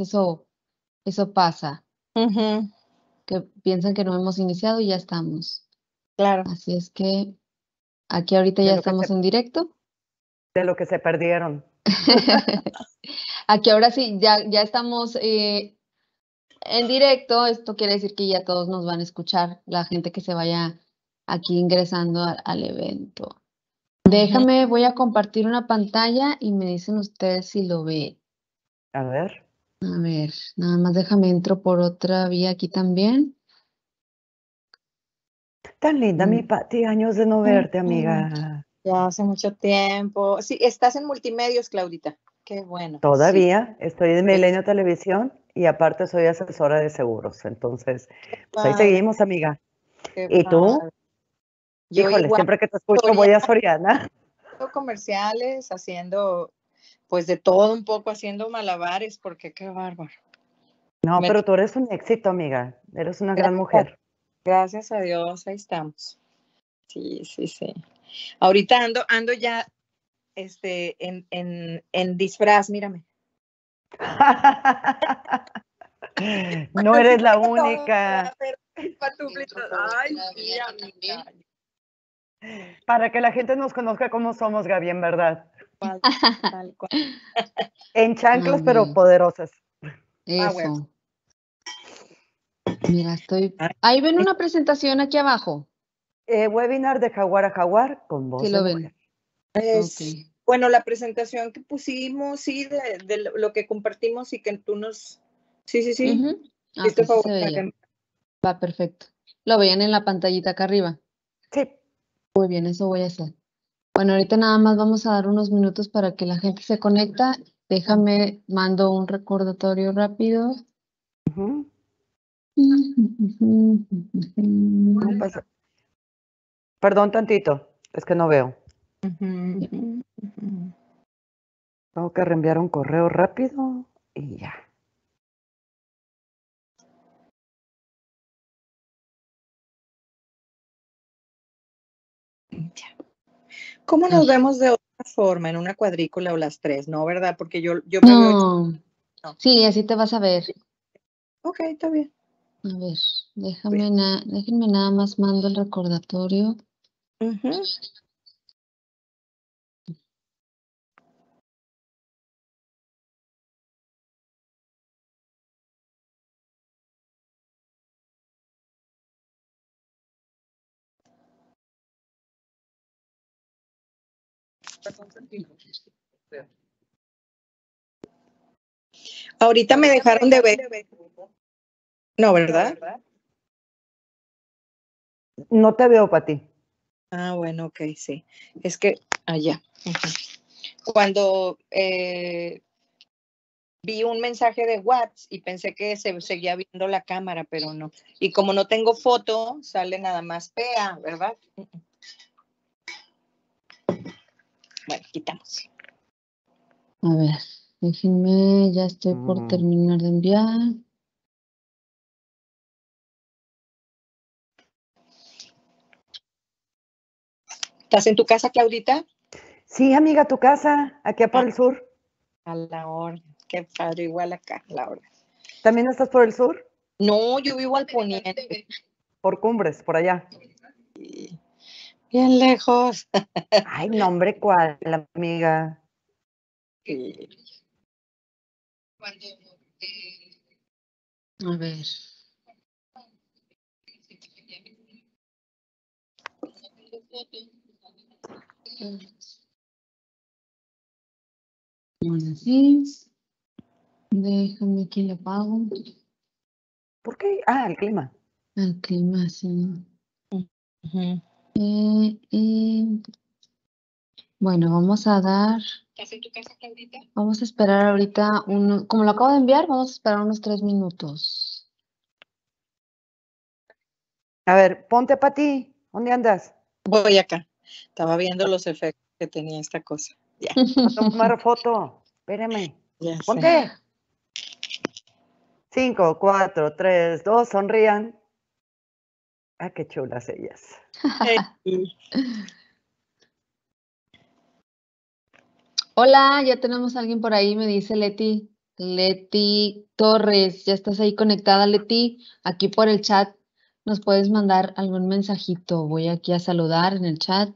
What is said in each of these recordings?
eso, eso pasa. Que piensan que no hemos iniciado y ya estamos. Claro. Así es que aquí ahorita ya estamos en directo. De lo que se perdieron. aquí ahora sí, ya, ya estamos eh, en directo. Esto quiere decir que ya todos nos van a escuchar, la gente que se vaya aquí ingresando al, evento. Déjame, voy a compartir una pantalla y me dicen ustedes si lo ve. A ver. A ver, nada más déjame entro por otra vía aquí también. Tan linda, mi mm. Pati, años de no verte, amiga. Ya hace mucho tiempo. Sí, estás en multimedios, Claudita. Qué bueno. Todavía estoy en Milenio Televisión y aparte soy asesora de seguros. Entonces, pues ahí seguimos, amiga. ¿Y tú? Híjole, siempre que te escucho voy a Soriana. Comerciales, haciendo pues de todo un poco haciendo malabares, porque qué bárbaro. No, pero tú eres un éxito, amiga. Eres una gran mujer. Gracias a Dios, ahí estamos. Sí, sí, sí. Ahorita ando, ando ya este, en, en disfraz, mírame. no eres la única. Para que la gente nos conozca cómo somos, Gaby, en verdad. en chanclas, pero poderosas. Ah, Mira, estoy. Ah. Ahí ven una presentación aquí abajo. Eh, webinar de Jaguar a Jaguar con vos. Sí, lo ven. Bueno, la presentación que pusimos, sí, de, lo que compartimos y que tú nos. Sí, sí, sí. Ah, este Va perfecto. Lo veían en la pantallita acá arriba. Sí. Muy bien, eso voy a hacer. Bueno, ahorita nada más vamos a dar unos minutos para que la gente se conecta. Déjame, mando un recordatorio rápido. Perdón tantito, es que no veo. Tengo que reenviar un correo rápido y ya. Ya. ¿Cómo nos vemos de otra forma, en una cuadrícula o las tres? No, ¿verdad? Porque yo, yo no. Sí, así te vas a ver. Ok, está bien. A ver, déjame na... déjenme nada más mando el recordatorio. Uh Ahorita me dejaron de ver. No, ¿verdad? No te veo, Pati. Ah, bueno, ok, sí. Es que allá. Ah, Cuando eh, vi un mensaje de WhatsApp y pensé que se seguía viendo la cámara, pero no. Y como no tengo foto, sale nada más PEA, verdad bueno, quitamos. A ver, déjenme, ya estoy por mm. terminar de enviar. ¿Estás en tu casa, Claudita? Sí, amiga, tu casa, aquí por ah. el sur. A la hora, qué padre, igual acá, a la hora. ¿También estás por el sur? No, yo vivo al poniente. Por cumbres, por allá. Sí. Bien lejos. Ay, nombre cuál, amiga. a ver. así. Déjame que le pago. ¿Por qué? Ah, el clima. El clima, sí. Eh, eh, bueno, vamos a dar... ¿Qué Vamos a esperar ahorita, un, como lo acabo de enviar, vamos a esperar unos tres minutos. A ver, ponte para ti. ¿Dónde andas? Voy acá. Estaba viendo los efectos que tenía esta cosa. Ya. a tomar foto. Espérame. ponte. Cinco, cuatro, tres, dos, sonrían. Ah, qué chulas ellas. Hola, ya tenemos a alguien por ahí, me dice Leti. Leti Torres, ya estás ahí conectada, Leti. Aquí por el chat nos puedes mandar algún mensajito. Voy aquí a saludar en el chat.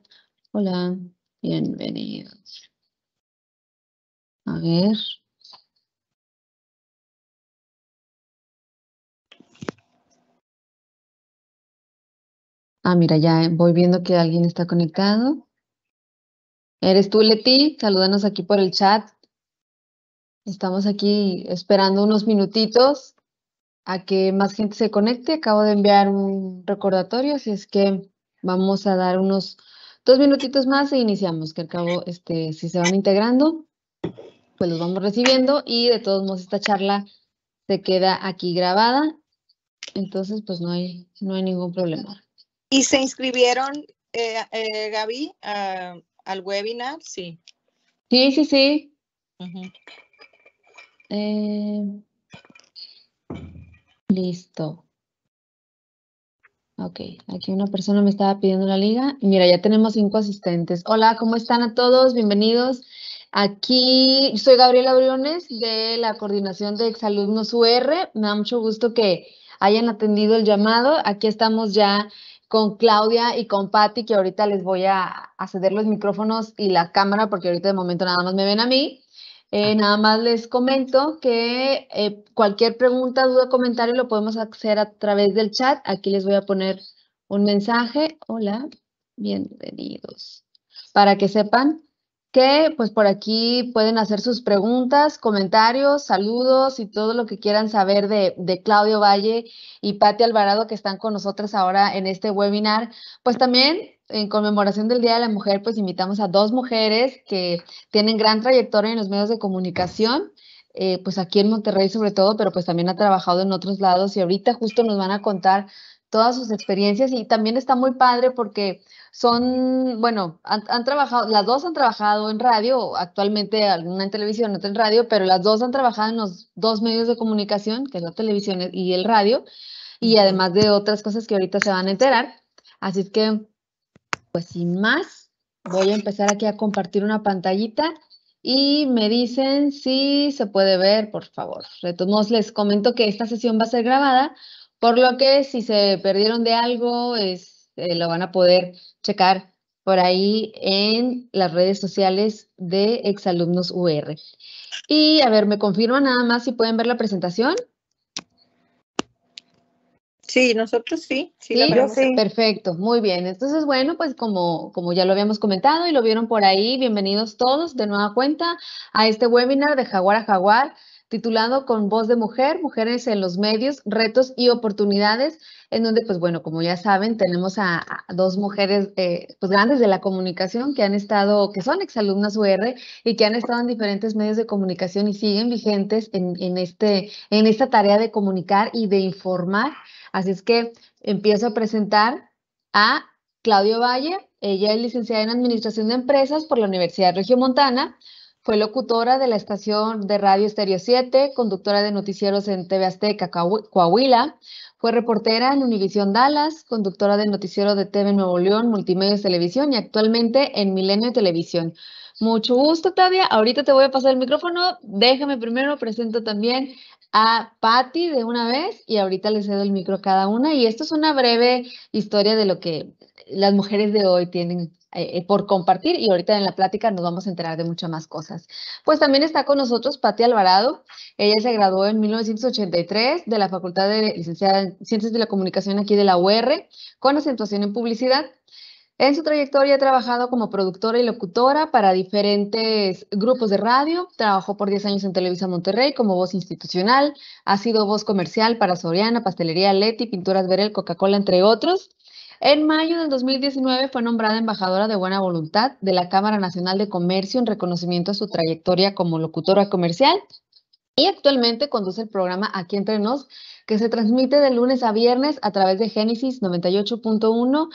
Hola, bienvenidos. A ver, Ah, mira, ya eh, voy viendo que alguien está conectado. ¿Eres tú, Leti? Salúdanos aquí por el chat. Estamos aquí esperando unos minutitos a que más gente se conecte. Acabo de enviar un recordatorio, así es que vamos a dar unos dos minutitos más e iniciamos, que al cabo, este, si se van integrando, pues los vamos recibiendo y de todos modos esta charla se queda aquí grabada. Entonces, pues no hay, no hay ningún problema. ¿Y se inscribieron, eh, eh, Gaby, al webinar? Sí. Sí, sí, sí. Eh, listo. Ok, aquí una persona me estaba pidiendo la liga. Mira, ya tenemos cinco asistentes. Hola, ¿cómo están a todos? Bienvenidos. Aquí soy Gabriela Briones de la Coordinación de Exalumnos UR. Me da mucho gusto que hayan atendido el llamado. Aquí estamos ya con Claudia y con Patti, que ahorita les voy a, ceder los micrófonos y la cámara, porque ahorita de momento nada más me ven a mí. Eh, nada más les comento que eh, cualquier pregunta, duda, comentario lo podemos hacer a través del chat. Aquí les voy a poner un mensaje. Hola, bienvenidos. Para que sepan que pues por aquí pueden hacer sus preguntas, comentarios, saludos y todo lo que quieran saber de, Claudio Valle y Patti Alvarado que están con nosotras ahora en este webinar. Pues también en conmemoración del Día de la Mujer, pues invitamos a dos mujeres que tienen gran trayectoria en los medios de comunicación. Eh, pues aquí en Monterrey sobre todo, pero pues también ha trabajado en otros lados y ahorita justo nos van a contar todas sus experiencias y también está muy padre porque son, bueno, han, trabajado, las dos han trabajado en radio, actualmente alguna en televisión, otra en radio, pero las dos han trabajado en los dos medios de comunicación, que es la televisión y el radio, y además de otras cosas que ahorita se van a enterar. Así es que, pues sin más, voy a empezar aquí a compartir una pantallita y me dicen si se puede ver, por favor. retomos les comento que esta sesión va a ser grabada por lo que si se perdieron de algo, es, eh, lo van a poder checar por ahí en las redes sociales de Exalumnos UR. Y a ver, ¿me confirman nada más si pueden ver la presentación? Sí, nosotros sí. Sí, la sí, perfecto, muy bien. Entonces, bueno, pues como, como ya lo habíamos comentado y lo vieron por ahí, bienvenidos todos de nueva cuenta a este webinar de Jaguar a Jaguar titulado con voz de mujer, mujeres en los medios, retos y oportunidades, en donde, pues bueno, como ya saben, tenemos a, dos mujeres eh, pues grandes de la comunicación que han estado, que son exalumnas UR y que han estado en diferentes medios de comunicación y siguen vigentes en, este, en esta tarea de comunicar y de informar. Así es que empiezo a presentar a Claudio Valle, ella es licenciada en Administración de Empresas por la Universidad Regiomontana. Montana fue locutora de la estación de radio Estéreo 7, conductora de noticieros en TV Azteca Coahuila, fue reportera en Univisión Dallas, conductora de noticiero de TV Nuevo León, Multimedios Televisión y actualmente en Milenio Televisión. Mucho gusto, Claudia. Ahorita te voy a pasar el micrófono. Déjame primero presento también a Patti de una vez y ahorita le cedo el micro a cada una. Y esto es una breve historia de lo que las mujeres de hoy tienen eh, eh, por compartir y ahorita en la plática nos vamos a enterar de muchas más cosas. Pues también está con nosotros Patti Alvarado. Ella se graduó en 1983 de la Facultad de Licenciada en Ciencias de la Comunicación aquí de la UR con acentuación en publicidad. En su trayectoria ha trabajado como productora y locutora para diferentes grupos de radio, trabajó por 10 años en Televisa Monterrey como voz institucional, ha sido voz comercial para Soriana, Pastelería Leti, Pinturas Verel, Coca-Cola, entre otros. En mayo del 2019 fue nombrada embajadora de buena voluntad de la Cámara Nacional de Comercio en reconocimiento a su trayectoria como locutora comercial y actualmente conduce el programa Aquí Entre Nos, que se transmite de lunes a viernes a través de Génesis 98.1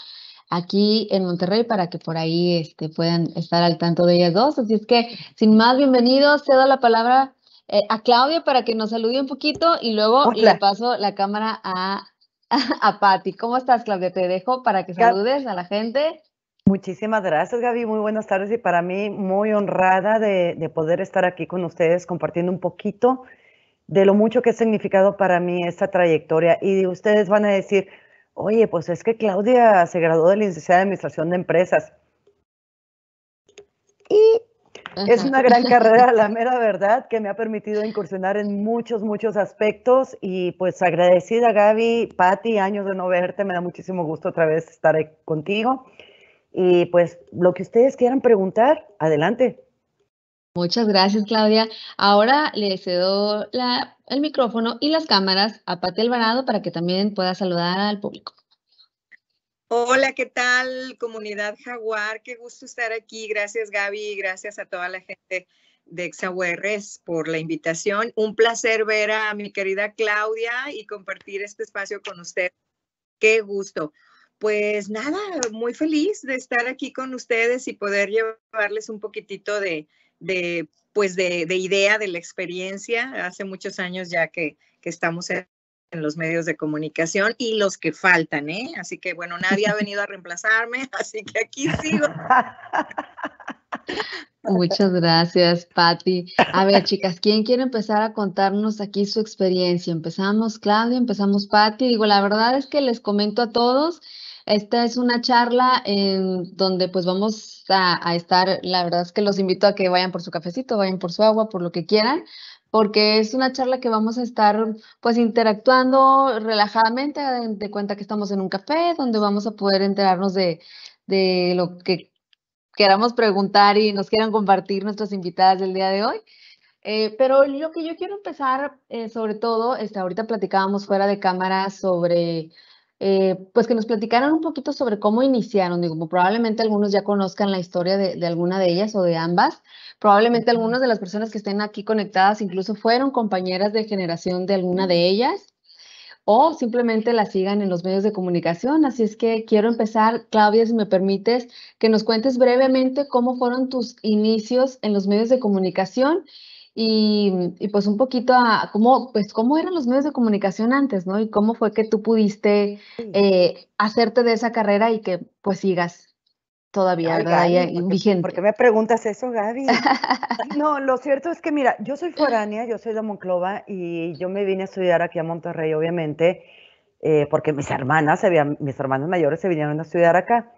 aquí en Monterrey para que por ahí este, puedan estar al tanto de ellas dos. Así es que, sin más, bienvenidos. Cedo la palabra eh, a Claudia para que nos salude un poquito y luego le paso la cámara a, a, Patti. ¿Cómo estás, Claudia? Te dejo para que saludes a la gente. Muchísimas gracias, Gaby. Muy buenas tardes y para mí muy honrada de, poder estar aquí con ustedes compartiendo un poquito de lo mucho que ha significado para mí esta trayectoria. Y ustedes van a decir, oye, pues es que Claudia se graduó de la licenciada de Administración de Empresas. Y es una gran carrera, la mera verdad, que me ha permitido incursionar en muchos, muchos aspectos y pues agradecida Gaby, Patti, años de no verte, me da muchísimo gusto otra vez estar contigo. Y pues lo que ustedes quieran preguntar, adelante. Muchas gracias, Claudia. Ahora le cedo la el micrófono y las cámaras a Pati Alvarado para que también pueda saludar al público. Hola, ¿qué tal comunidad Jaguar? Qué gusto estar aquí. Gracias Gaby gracias a toda la gente de Exahuerres por la invitación. Un placer ver a mi querida Claudia y compartir este espacio con usted. Qué gusto. Pues nada, muy feliz de estar aquí con ustedes y poder llevarles un poquitito de pues de, idea, de la experiencia, hace muchos años ya que, estamos en los medios de comunicación y los que faltan, ¿eh? Así que bueno, nadie ha venido a reemplazarme, así que aquí sigo. Muchas gracias, Patti. A ver, chicas, ¿quién quiere empezar a contarnos aquí su experiencia? Empezamos, Claudia, empezamos, Patty. Digo, la verdad es que les comento a todos esta es una charla en donde pues vamos a, estar, la verdad es que los invito a que vayan por su cafecito, vayan por su agua, por lo que quieran, porque es una charla que vamos a estar pues interactuando relajadamente, de cuenta que estamos en un café, donde vamos a poder enterarnos de, de lo que queramos preguntar y nos quieran compartir nuestras invitadas del día de hoy. Eh, pero lo que yo quiero empezar, eh, sobre todo, este, ahorita platicábamos fuera de cámara sobre eh, pues que nos platicaran un poquito sobre cómo iniciaron. Digo, probablemente algunos ya conozcan la historia de, de, alguna de ellas o de ambas. Probablemente algunas de las personas que estén aquí conectadas incluso fueron compañeras de generación de alguna de ellas o simplemente la sigan en los medios de comunicación. Así es que quiero empezar, Claudia, si me permites, que nos cuentes brevemente cómo fueron tus inicios en los medios de comunicación y, y, pues un poquito a cómo, pues cómo eran los medios de comunicación antes, ¿no? Y cómo fue que tú pudiste eh, hacerte de esa carrera y que pues sigas todavía, ¿verdad? porque, ¿Por qué me preguntas eso, Gaby? no, lo cierto es que mira, yo soy foránea, yo soy de Monclova y yo me vine a estudiar aquí a Monterrey, obviamente, eh, porque mis hermanas, mis hermanas mayores se vinieron a estudiar acá.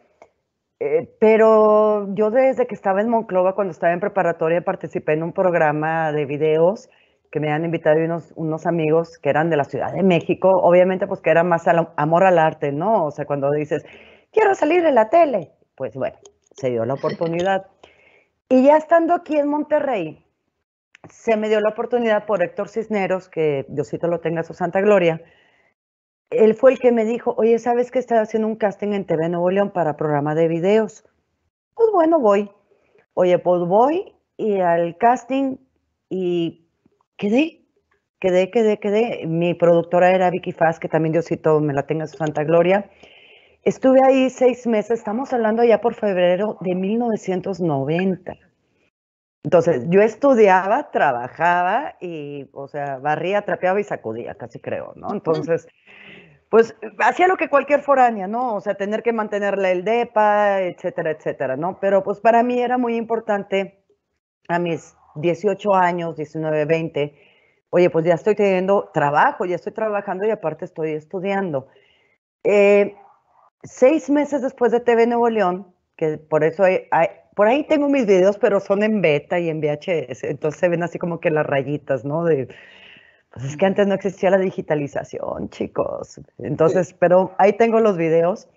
Eh, pero yo desde que estaba en Monclova, cuando estaba en preparatoria, participé en un programa de videos que me han invitado unos, amigos que eran de la Ciudad de México, obviamente pues que era más amor al arte, ¿no? O sea, cuando dices, quiero salir en la tele, pues bueno, se dio la oportunidad. Y ya estando aquí en Monterrey, se me dio la oportunidad por Héctor Cisneros, que Diosito lo tenga su santa gloria, él fue el que me dijo, oye, ¿sabes que está haciendo un casting en TV Nuevo León para programa de videos? Pues bueno, voy. Oye, pues voy y al casting y quedé, quedé, quedé, quedé. Mi productora era Vicky Faz, que también Diosito me la tenga su santa gloria. Estuve ahí seis meses, estamos hablando ya por febrero de 1990. Entonces, yo estudiaba, trabajaba y, o sea, barría, trapeaba y sacudía, casi creo, ¿no? Entonces, pues hacía lo que cualquier foránea, ¿no? O sea, tener que mantenerle el DEPA, etcétera, etcétera, ¿no? Pero pues para mí era muy importante a mis 18 años, 19, 20, oye, pues ya estoy teniendo trabajo, ya estoy trabajando y aparte estoy estudiando. Eh, seis meses después de TV Nuevo León, que por eso por ahí tengo mis videos, pero son en beta y en VHS, entonces se ven así como que las rayitas, ¿no? De, pues es que antes no existía la digitalización, chicos. Entonces, pero ahí tengo los videos.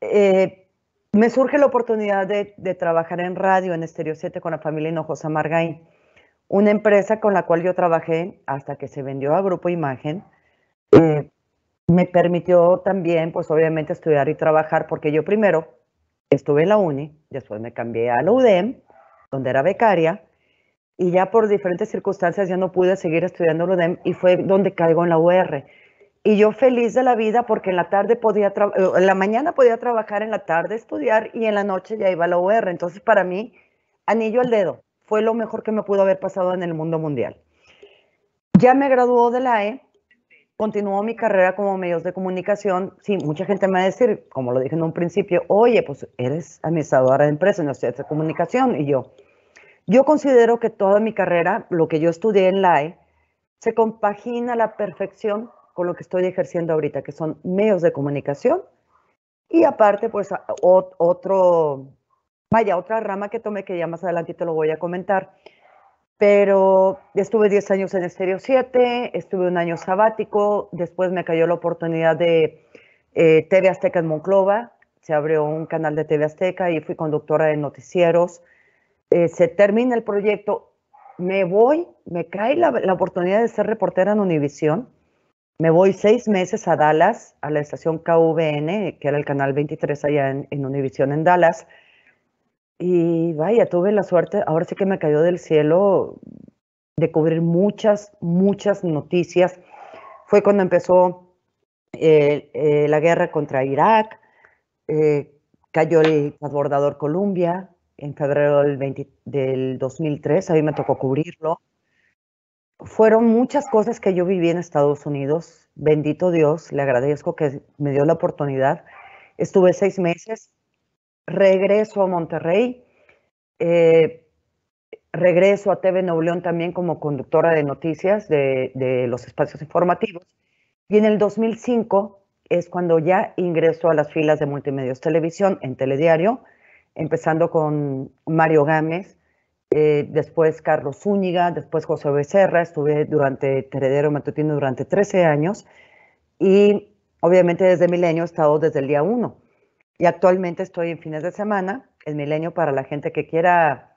Eh, me surge la oportunidad de, trabajar en radio, en Estéreo 7, con la familia Hinojosa Margain, una empresa con la cual yo trabajé hasta que se vendió a Grupo Imagen. Eh, me permitió también, pues obviamente, estudiar y trabajar, porque yo primero estuve en la UNI, después me cambié a la UDEM, donde era becaria, y ya por diferentes circunstancias ya no pude seguir estudiando el UDEM y fue donde caigo en la UR. Y yo feliz de la vida porque en la tarde podía, eh, en la mañana podía trabajar, en la tarde estudiar y en la noche ya iba a la UR. Entonces para mí, anillo al dedo, fue lo mejor que me pudo haber pasado en el mundo mundial. Ya me graduó de la E, continuó mi carrera como medios de comunicación. Sí, mucha gente me va a decir, como lo dije en un principio, oye, pues eres administradora de empresas, no de comunicación. Y yo, yo considero que toda mi carrera, lo que yo estudié en LAE, se compagina a la perfección con lo que estoy ejerciendo ahorita, que son medios de comunicación. Y aparte, pues otro, vaya, otra rama que tomé que ya más adelante te lo voy a comentar. Pero estuve 10 años en Estéreo 7, estuve un año sabático, después me cayó la oportunidad de eh, TV Azteca en Monclova, se abrió un canal de TV Azteca y fui conductora de noticieros eh, se termina el proyecto, me voy, me cae la, oportunidad de ser reportera en Univisión, me voy seis meses a Dallas, a la estación KVN, que era el canal 23 allá en, Univisión en Dallas, y vaya, tuve la suerte, ahora sí que me cayó del cielo de cubrir muchas, muchas noticias. Fue cuando empezó eh, eh, la guerra contra Irak, cayó el transbordador Colombia, en febrero del, 2003, a mí me tocó cubrirlo. Fueron muchas cosas que yo viví en Estados Unidos. Bendito Dios, le agradezco que me dio la oportunidad. Estuve seis meses, regreso a Monterrey, eh, regreso a TV Nuevo León también como conductora de noticias de, de los espacios informativos. Y en el 2005 es cuando ya ingreso a las filas de Multimedios Televisión en Telediario empezando con Mario Gámez, eh, después Carlos Zúñiga, después José Becerra, estuve durante Heredero Matutino durante 13 años y obviamente desde Milenio he estado desde el día 1 y actualmente estoy en fines de semana, el Milenio para la gente que quiera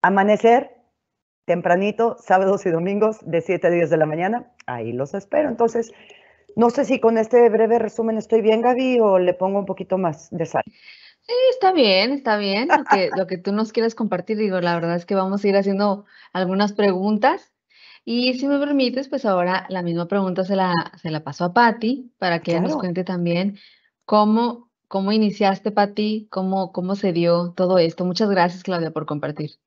amanecer tempranito, sábados y domingos de 7 a 10 de la mañana, ahí los espero. Entonces, no sé si con este breve resumen estoy bien, Gaby, o le pongo un poquito más de sal. Sí, está bien, está bien. Lo que, lo que tú nos quieres compartir, digo, la verdad es que vamos a ir haciendo algunas preguntas. Y si me permites, pues ahora la misma pregunta se la, se la paso a Patti para que ella nos cuente también cómo, cómo iniciaste, Patti, cómo, cómo se dio todo esto. Muchas gracias, Claudia, por compartir.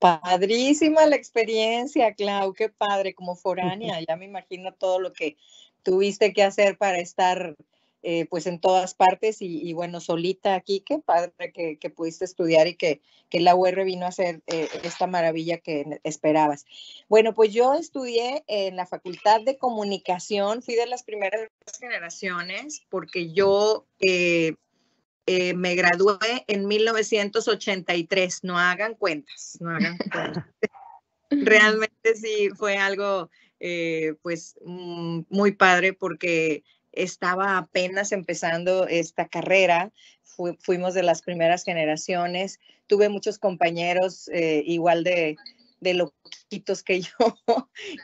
Padrísima la experiencia, Clau, qué padre, como foránea, ya me imagino todo lo que tuviste que hacer para estar eh, pues en todas partes y, bueno, solita aquí, qué padre que, que pudiste estudiar y que, la UR vino a hacer eh, esta maravilla que esperabas. Bueno, pues yo estudié en la Facultad de Comunicación, fui de las primeras generaciones porque yo eh, me gradué en 1983, no hagan cuentas, no hagan cuentas. Realmente sí fue algo pues mm, muy padre porque estaba apenas empezando esta carrera, fuimos de las primeras generaciones, tuve muchos compañeros eh, igual de, de loquitos que yo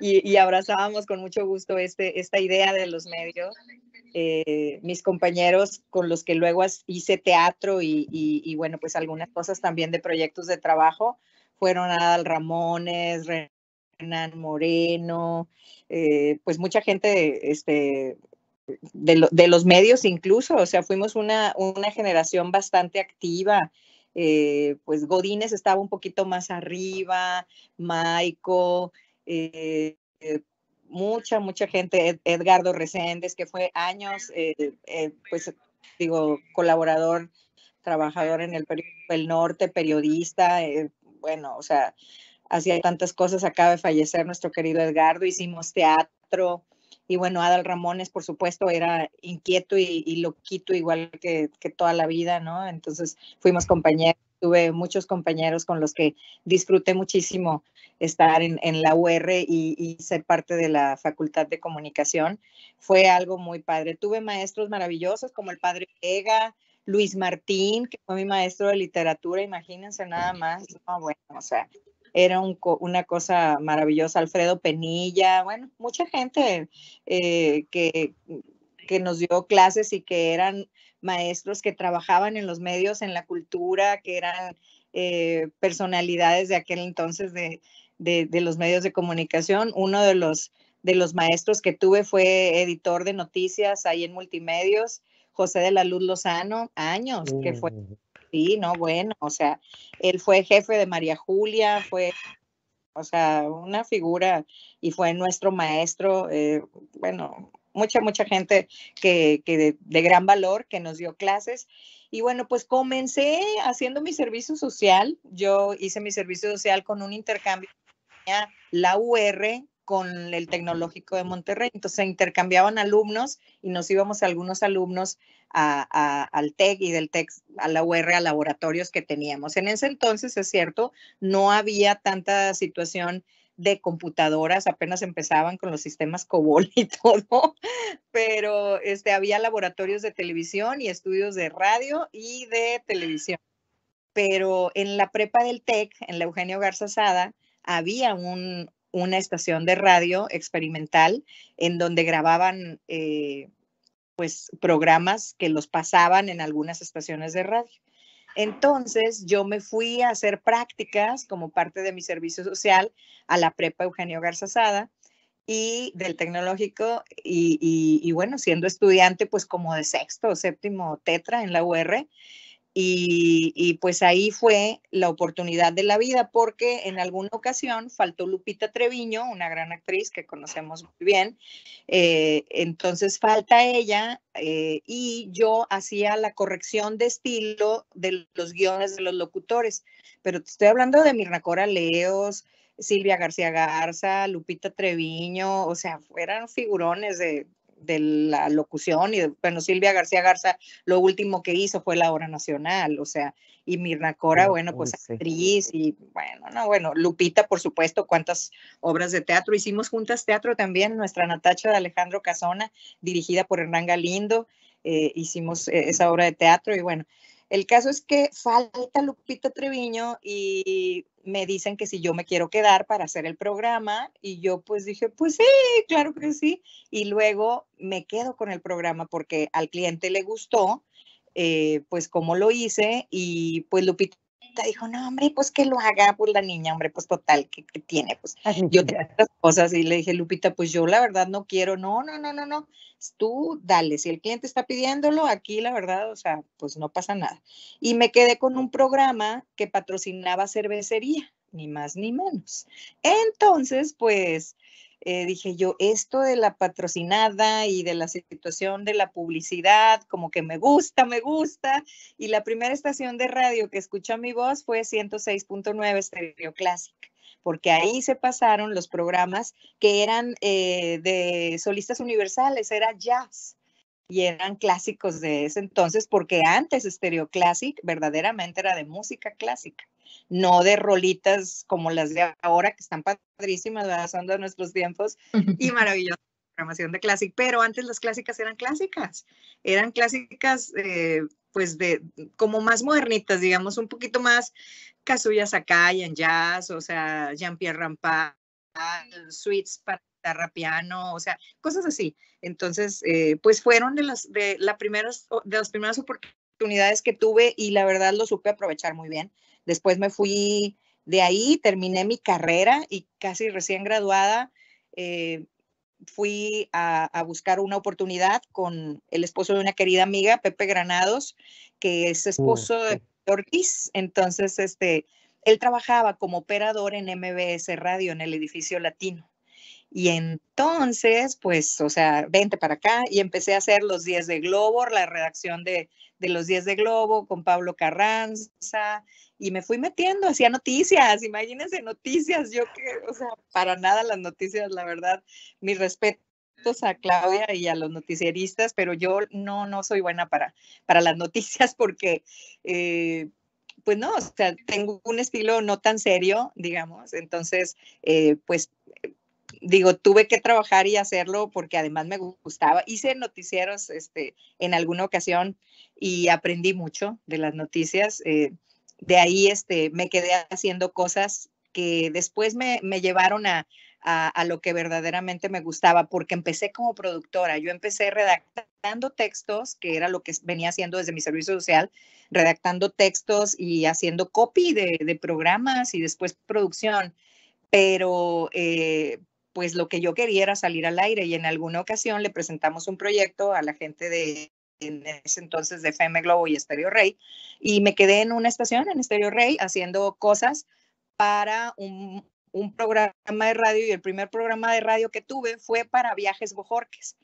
y, abrazábamos con mucho gusto este, esta idea de los medios. Eh, mis compañeros con los que luego hice teatro y, bueno, pues algunas cosas también de proyectos de trabajo fueron Adal Ramones, Renan Moreno, eh, pues mucha gente este, de, los medios incluso, o sea, fuimos una, generación bastante activa. Eh, pues Godínez estaba un poquito más arriba, Maico, eh, eh, mucha, mucha gente, Edgardo Reséndez, que fue años, pues digo, colaborador, trabajador en el periódico El Norte, periodista, bueno, o sea, hacía tantas cosas, acaba de fallecer nuestro querido Edgardo, hicimos teatro, y bueno, Adal Ramones, por supuesto, era inquieto y, loquito igual que, que, toda la vida, ¿no? Entonces fuimos compañeros, tuve muchos compañeros con los que disfruté muchísimo estar en, en la UR y, ser parte de la Facultad de Comunicación. Fue algo muy padre. Tuve maestros maravillosos como el padre Vega, Luis Martín, que fue mi maestro de literatura, imagínense nada más. o sea, era una cosa maravillosa. Alfredo Penilla, bueno, mucha gente eh, que, que nos dio clases y que eran maestros que trabajaban en los medios, en la cultura, que eran eh, personalidades de aquel entonces de, los medios de comunicación. Uno de los, de los maestros que tuve fue editor de noticias ahí en Multimedios, José de la Luz Lozano, años, que fue mm. Sí, no, bueno, o sea, él fue jefe de María Julia, fue, o sea, una figura y fue nuestro maestro, eh, bueno, mucha, mucha gente que, que de, de, gran valor, que nos dio clases. Y bueno, pues comencé haciendo mi servicio social. Yo hice mi servicio social con un intercambio la UR con el Tecnológico de Monterrey. Entonces se intercambiaban alumnos y nos íbamos algunos alumnos al TEC y del TEC a la UR a laboratorios que teníamos. En ese entonces, es cierto, no había tanta situación de computadoras, apenas empezaban con los sistemas COBOL y todo, pero este, había laboratorios de televisión y estudios de radio y de televisión. Pero en la prepa del TEC, en la Eugenio Garza Sada, había un, una estación de radio experimental en donde grababan eh, pues programas que los pasaban en algunas estaciones de radio. Entonces yo me fui a hacer prácticas como parte de mi servicio social a la prepa Eugenio Garzazada y del tecnológico y, y bueno, siendo estudiante pues como de sexto o séptimo tetra en la UR y, pues ahí fue la oportunidad de la vida porque en alguna ocasión faltó Lupita Treviño, una gran actriz que conocemos muy bien. Eh, entonces falta ella eh, y yo hacía la corrección de estilo de los guiones de los locutores. Pero te estoy hablando de Mirna Cora Leos, Silvia García Garza, Lupita Treviño, o sea, eran figurones de de la locución y bueno, Silvia García Garza lo último que hizo fue la obra nacional, o sea, y Mirna Cora, bueno, pues actriz y bueno, no, bueno, Lupita, por supuesto, cuántas obras de teatro hicimos juntas teatro también, nuestra Natacha de Alejandro Casona, dirigida por Hernán Galindo, eh, hicimos eh, esa obra de teatro y bueno, el caso es que falta Lupita Treviño y me dicen que si yo me quiero quedar para hacer el programa y yo pues dije, pues sí, claro que sí. Y luego me quedo con el programa porque al cliente le gustó, eh, pues cómo lo hice y pues Lupita Dijo, no, hombre, pues que lo haga por pues la niña, hombre, pues total, que, tiene? Pues yo estas cosas y le dije, Lupita, pues yo la verdad no quiero, no, no, no, no, no. Tú dale, si el cliente está pidiéndolo, aquí la verdad, o sea, pues no pasa nada. Y me quedé con un programa que patrocinaba cervecería, ni más ni menos. Entonces, pues eh, dije yo, esto de la patrocinada y de la situación de la publicidad, como que me gusta, me gusta. Y la primera estación de radio que escuchó mi voz fue 106.9 Stereo Classic porque ahí se pasaron los programas que eran eh, de solistas universales, era jazz y eran clásicos de ese entonces, porque antes Stereo Classic verdaderamente era de música clásica no de rolitas como las de ahora, que están padrísimas, ¿verdad? son de nuestros tiempos y maravillosa programación de clásico. pero antes las clásicas eran clásicas, eran clásicas eh, pues de como más modernitas, digamos, un poquito más acá y en jazz, o sea, Jean-Pierre Rampal, suites para piano, o sea, cosas así. Entonces, eh, pues fueron de las, de, primeras, de las primeras oportunidades que tuve y la verdad lo supe aprovechar muy bien. Después me fui de ahí, terminé mi carrera y casi recién graduada eh, fui a, buscar una oportunidad con el esposo de una querida amiga, Pepe Granados, que es esposo de Ortiz. Entonces, este, él trabajaba como operador en MBS Radio, en el edificio latino. Y entonces, pues, o sea, vente para acá y empecé a hacer los 10 de Globo, la redacción de, los 10 de Globo con Pablo Carranza y me fui metiendo, hacía noticias, imagínense noticias, yo que, o sea, para nada las noticias, la verdad, mis respetos a Claudia y a los noticieristas, pero yo no, no soy buena para, para las noticias porque, eh, pues no, o sea, tengo un estilo no tan serio, digamos, entonces, eh, pues digo, tuve que trabajar y hacerlo porque además me gustaba. Hice noticieros este, en alguna ocasión y aprendí mucho de las noticias. Eh, de ahí este, me quedé haciendo cosas que después me, me llevaron a, a, lo que verdaderamente me gustaba, porque empecé como productora. Yo empecé redactando textos, que era lo que venía haciendo desde mi servicio social, redactando textos y haciendo copy de, programas y después producción. Pero eh, pues lo que yo quería era salir al aire y en alguna ocasión le presentamos un proyecto a la gente de en ese entonces de FM Globo y Estéreo Rey y me quedé en una estación en Estéreo Rey haciendo cosas para un, programa de radio y el primer programa de radio que tuve fue para Viajes Bojorques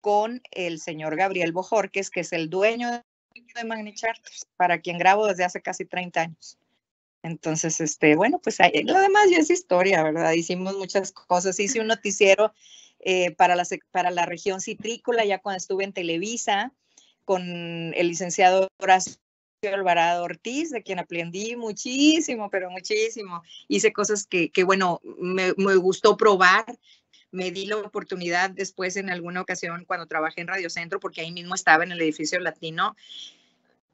con el señor Gabriel Bojorques, que es el dueño de Magni para quien grabo desde hace casi 30 años. Entonces, este, bueno, pues lo demás ya es historia, ¿verdad? Hicimos muchas cosas, hice un noticiero eh, para, la, para la región citrícola ya cuando estuve en Televisa con el licenciado Horacio Alvarado Ortiz, de quien aprendí muchísimo, pero muchísimo. Hice cosas que, que bueno, me, me gustó probar, me di la oportunidad después en alguna ocasión cuando trabajé en Radio Centro, porque ahí mismo estaba en el edificio latino,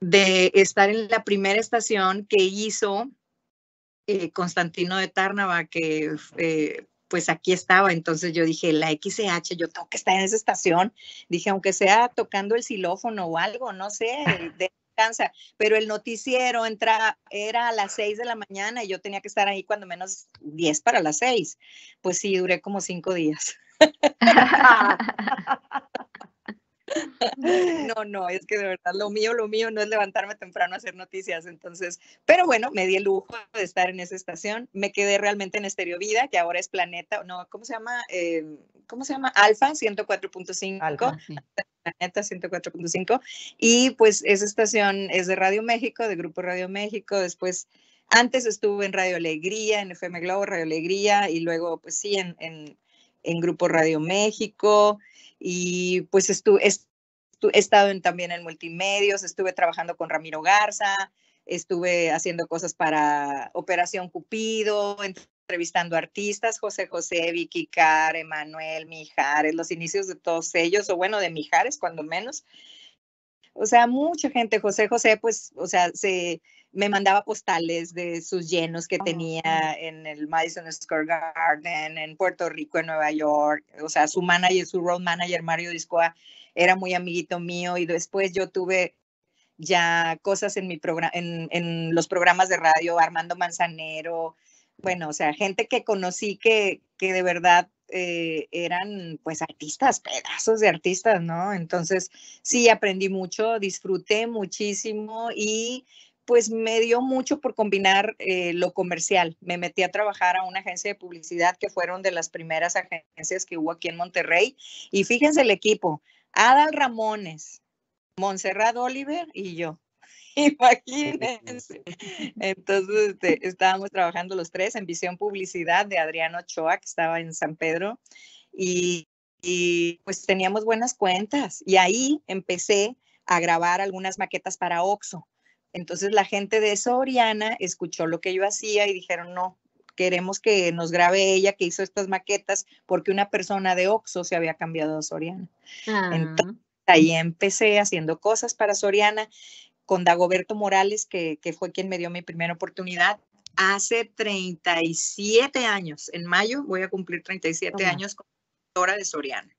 de estar en la primera estación que hizo eh, Constantino de Tárnava, que eh, pues aquí estaba. Entonces yo dije, la XCH, yo tengo que estar en esa estación. Dije, aunque sea tocando el xilófono o algo, no sé, de Pero el noticiero entra era a las 6 de la mañana y yo tenía que estar ahí cuando menos 10 para las 6. Pues sí, duré como cinco días. No, no, es que de verdad lo mío, lo mío no es levantarme temprano a hacer noticias. Entonces, pero bueno, me di el lujo de estar en esa estación. Me quedé realmente en Estereo Vida, que ahora es Planeta, no, ¿cómo se llama? Eh, ¿Cómo se llama? Alfa 104.5. Planeta 104.5. Y pues esa estación es de Radio México, de Grupo Radio México. Después antes estuve en Radio Alegría, en FM Globo, Radio Alegría, y luego, pues sí, en Grupo Radio México y pues estuve he estado también en multimedios, estuve trabajando con Ramiro Garza, estuve haciendo cosas para Operación Cupido, entrevistando artistas, José José, Vicky Carr, Emanuel, Mijares, los inicios de todos ellos, o bueno, de Mijares cuando menos. O sea, mucha gente, José José, pues, o sea, se, me mandaba postales de sus llenos que ah, tenía en el Madison Square Garden, en Puerto Rico, en Nueva York. O sea, su manager, su road manager, Mario Discoa, era muy amiguito mío y después yo tuve ya cosas en, mi en, en los programas de radio, Armando Manzanero, bueno, o sea, gente que conocí que, que de verdad eh, eran pues artistas, pedazos de artistas, ¿no? Entonces, sí, aprendí mucho, disfruté muchísimo y pues me dio mucho por combinar eh, lo comercial. Me metí a trabajar a una agencia de publicidad que fueron de las primeras agencias que hubo aquí en Monterrey. Y fíjense el equipo, Adal Ramones, Montserrat Oliver y yo. Imagínense. Entonces este, estábamos trabajando los tres en Visión Publicidad de Adriano Choa que estaba en San Pedro. Y, y pues teníamos buenas cuentas. Y ahí empecé a grabar algunas maquetas para Oxo entonces la gente de Soriana escuchó lo que yo hacía y dijeron, no, queremos que nos grabe ella que hizo estas maquetas porque una persona de Oxo se había cambiado a Soriana. Ah. Entonces ahí empecé haciendo cosas para Soriana con Dagoberto Morales, que, fue quien me dio mi primera oportunidad. Hace 37 años, en mayo voy a cumplir 37 años como directora de Soriana.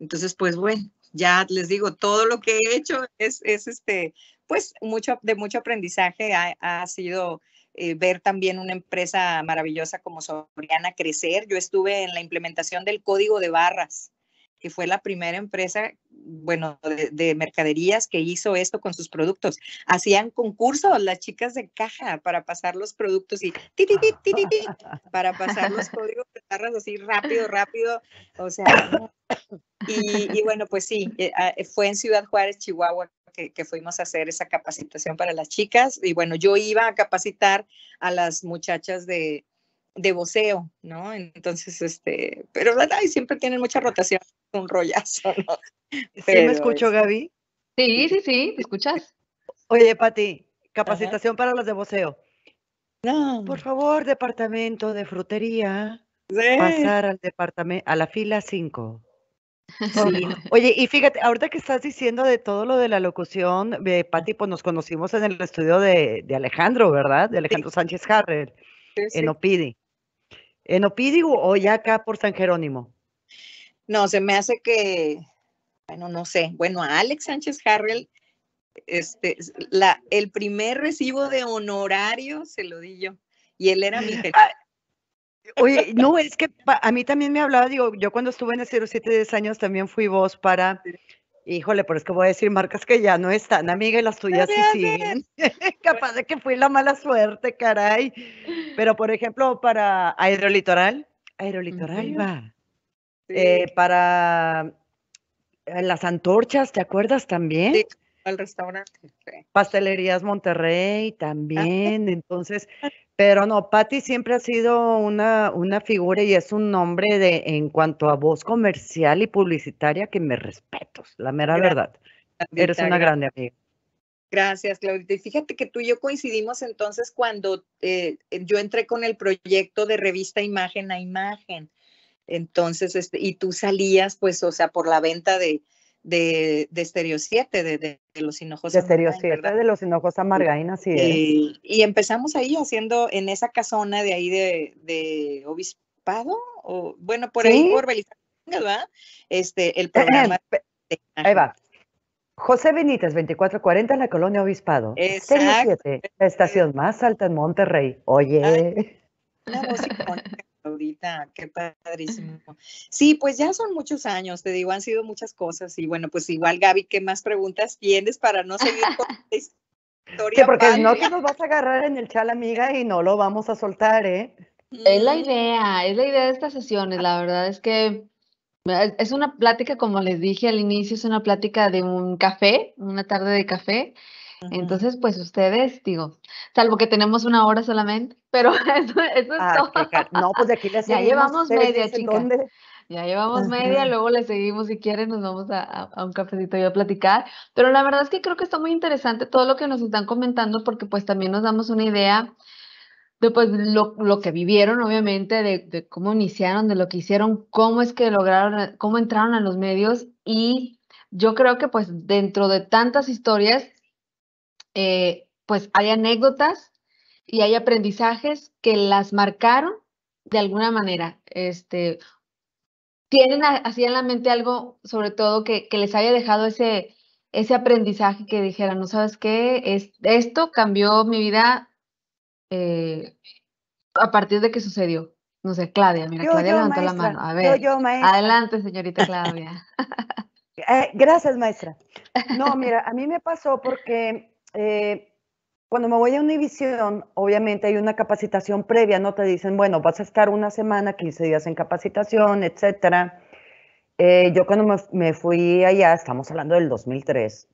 Entonces, pues bueno, ya les digo, todo lo que he hecho es, es este, pues mucho, de mucho aprendizaje ha, sido eh, ver también una empresa maravillosa como Soriana crecer. Yo estuve en la implementación del código de barras, que fue la primera empresa, bueno, de, mercaderías que hizo esto con sus productos. Hacían concursos las chicas de caja para pasar los productos y para pasar los códigos de barras así rápido, rápido. O sea, y, y bueno, pues sí, eh, ah, fue en Ciudad Juárez, Chihuahua, que, fuimos a hacer esa capacitación para las chicas. Y bueno, yo iba a capacitar a las muchachas de, de voceo, ¿no? Entonces, este, pero ay, siempre tienen mucha rotación, un rollazo, ¿no? ¿Sí me escucho, este, Gaby? Sí, sí, sí, me escuchas? Oye, Pati, capacitación para las de voceo. No. Por favor, departamento de frutería, sí. pasar al departamento, a la fila 5. Oye, y fíjate, ahorita que estás diciendo de todo lo de la locución, eh, Pati, pues nos conocimos en el estudio de, Alejandro, ¿verdad? De Alejandro Sánchez Harrell, en Opidi. ¿En Opidi o ya acá por San Jerónimo? No, se me hace que, bueno, no sé. Bueno, a Alex Sánchez Harrell, este, la, el primer recibo de honorario se lo di yo. Y él era mi jefe. Ah, Oye, no, es que a mí también me hablaba, digo, yo cuando estuve en el 07 10 años también fui voz para, híjole, pero es que voy a decir marcas que ya no están, amiga, y las tuyas sí siguen. Capaz de que fui la mala suerte, caray. Pero, por ejemplo, para Aerolitoral, Aerolitoral va. Eh, para eh, las antorchas, ¿te acuerdas también? Sí, al restaurante. Pastelerías Monterrey ah, también. Entonces, ah, pero no, Patti siempre ha sido una, una figura y es un nombre de, en cuanto a voz comercial y publicitaria que me respeto, la mera verdad. Eres una grande amiga. Gracias, Claudita. Y fíjate que tú y yo coincidimos entonces cuando eh, yo entré con el proyecto de revista Imagen a Imagen. Entonces, este, y tú salías, pues, o sea, por la venta de, de, de Stereo 7, de, los hinojos. De Stereo 7, de los hinojos Amargain, y, Y empezamos ahí haciendo en esa casona de ahí de, Obispado, o bueno, por ahí, por ¿verdad? Este, el programa. ahí va. José Benítez, 2440, en la colonia Obispado. Exacto. 7, la estación más alta en Monterrey. Oye. una música ahorita. qué padrísimo. Sí, pues ya son muchos años, te digo, han sido muchas cosas y bueno, pues igual Gaby, ¿qué más preguntas tienes para no seguir con la historia? Sí, porque no que nos vas a agarrar en el chal, amiga, y no lo vamos a soltar, ¿eh? Es la mm. idea, es la idea de estas sesiones, la verdad es que es una plática, como les dije al inicio, es una plática de un café, una tarde de café, entonces, pues ustedes, digo, salvo que tenemos una hora solamente, pero eso, es ah, todo. No, pues aquí ya llevamos media, chicas. Ya llevamos media, luego le seguimos si quieren, nos vamos a, un cafecito y a platicar. Pero la verdad es que creo que está muy interesante todo lo que nos están comentando, porque pues también nos damos una idea de pues lo, que vivieron, obviamente, de, de cómo iniciaron, de lo que hicieron, cómo es que lograron, cómo entraron a los medios y yo creo que pues dentro de tantas historias eh, pues hay anécdotas y hay aprendizajes que las marcaron de alguna manera. Este, tienen así en la mente algo, sobre todo, que, les haya dejado ese, ese aprendizaje que dijeran, no sabes qué, es, esto cambió mi vida eh, a partir de que sucedió. No sé, Claudia, mira, Claudia levantó la mano. A ver, adelante, señorita Claudia. Eh, gracias, maestra. No, mira, a mí me pasó porque eh, cuando me voy a Univisión, obviamente hay una capacitación previa, no te dicen, bueno, vas a estar una semana, 15 días en capacitación, etcétera. Eh, yo cuando me, fui allá, estamos hablando del 2003,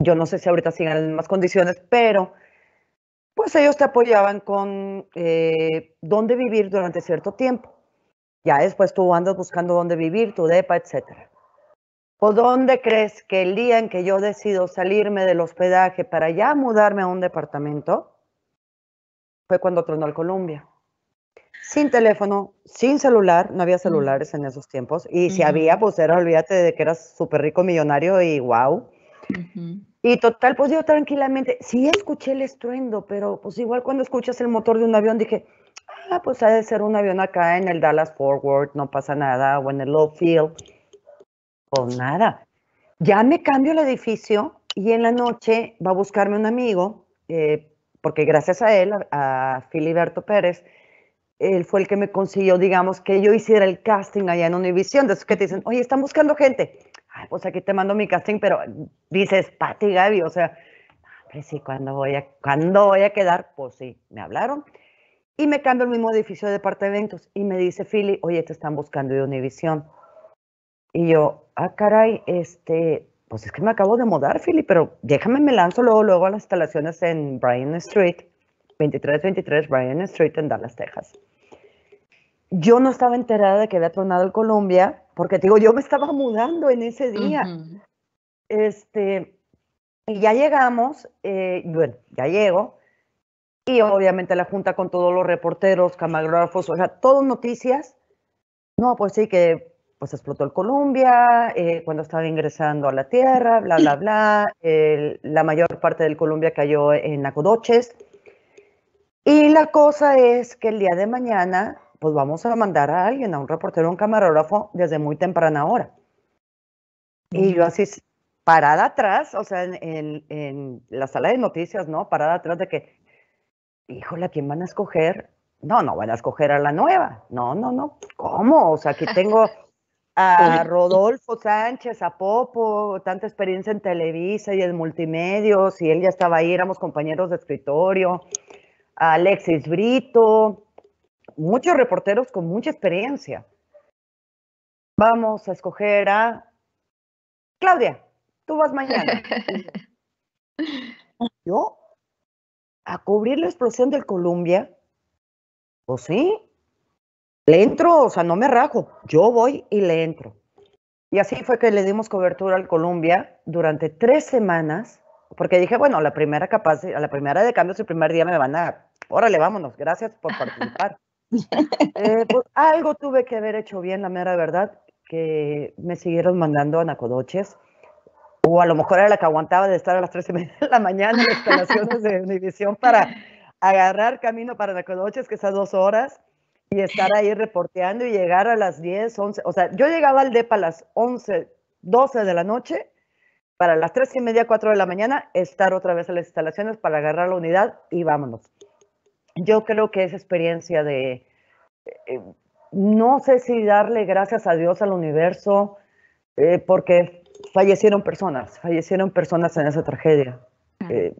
yo no sé si ahorita sigan las mismas condiciones, pero pues ellos te apoyaban con eh, dónde vivir durante cierto tiempo. Ya después tú andas buscando dónde vivir, tu depa, etcétera. ¿O dónde crees que el día en que yo decido salirme del hospedaje para ya mudarme a un departamento fue cuando tronó el Columbia? Sin teléfono, sin celular, no había celulares en esos tiempos. Y si había, pues era, olvídate de que eras súper rico, millonario y wow. Y total, pues yo tranquilamente, sí escuché el estruendo, pero pues igual cuando escuchas el motor de un avión dije, ah, pues ha de ser un avión acá en el Dallas Forward, no pasa nada, o en el Low Field nada, ya me cambio el edificio y en la noche va a buscarme un amigo, eh, porque gracias a él, a, Filiberto Pérez, él fue el que me consiguió, digamos, que yo hiciera el casting allá en Univision. De esos que te dicen, oye, están buscando gente. Ay, pues aquí te mando mi casting, pero dices, Pati Gaby, o sea, hombre, sí, ¿cuándo voy, a, cuando voy a quedar? Pues sí, me hablaron. Y me cambio el mismo edificio de departamentos. Y me dice Fili oye, te están buscando de Univision. Y yo, ah, caray, este, pues es que me acabo de mudar, Philly, pero déjame, me lanzo luego, luego a las instalaciones en Bryan Street, 2323 Bryan Street en Dallas, Texas. Yo no estaba enterada de que había tronado el Colombia porque digo, yo me estaba mudando en ese día. Este, y ya llegamos, eh, bueno, ya llego, y obviamente la junta con todos los reporteros, camarógrafos, o sea, todo noticias. No, pues sí, que pues explotó el Columbia, eh, cuando estaba ingresando a la Tierra, bla, bla, bla. la mayor parte del Columbia cayó en Acodoches Y la cosa es que el día de mañana, pues vamos a mandar a alguien, a un reportero, un camarógrafo, desde muy temprana hora. Y yo así, parada atrás, o sea, en, en, la sala de noticias, ¿no? Parada atrás de que, híjole, ¿a quién van a escoger? No, no van a escoger a la nueva. No, no, no. ¿Cómo? O sea, aquí tengo a Rodolfo Sánchez, a Popo, tanta experiencia en Televisa y en multimedios, y él ya estaba ahí, éramos compañeros de escritorio, a Alexis Brito, muchos reporteros con mucha experiencia. Vamos a escoger a Claudia, tú vas mañana. Yo a cubrir la explosión del Columbia, o pues sí, le entro, o sea, no me rajo, yo voy y le entro. Y así fue que le dimos cobertura al Colombia durante tres semanas, porque dije, bueno, la primera capaz, a la primera de cambio el primer día me van a, órale, vámonos, gracias por participar. Eh, pues, algo tuve que haber hecho bien, la mera verdad, que me siguieron mandando a Nacodoches, o a lo mejor era la que aguantaba de estar a las tres de la mañana en las instalaciones de Univisión para agarrar camino para Nacodoches, que es a dos horas y estar ahí reporteando y llegar a las 10, 11. O sea, yo llegaba al DEPA a las 11, 12 de la noche para las 3 y media, 4 de la mañana, estar otra vez en las instalaciones para agarrar la unidad y vámonos. Yo creo que esa experiencia de, eh, no sé si darle gracias a Dios, al universo, eh, porque fallecieron personas, fallecieron personas en esa tragedia. Eh,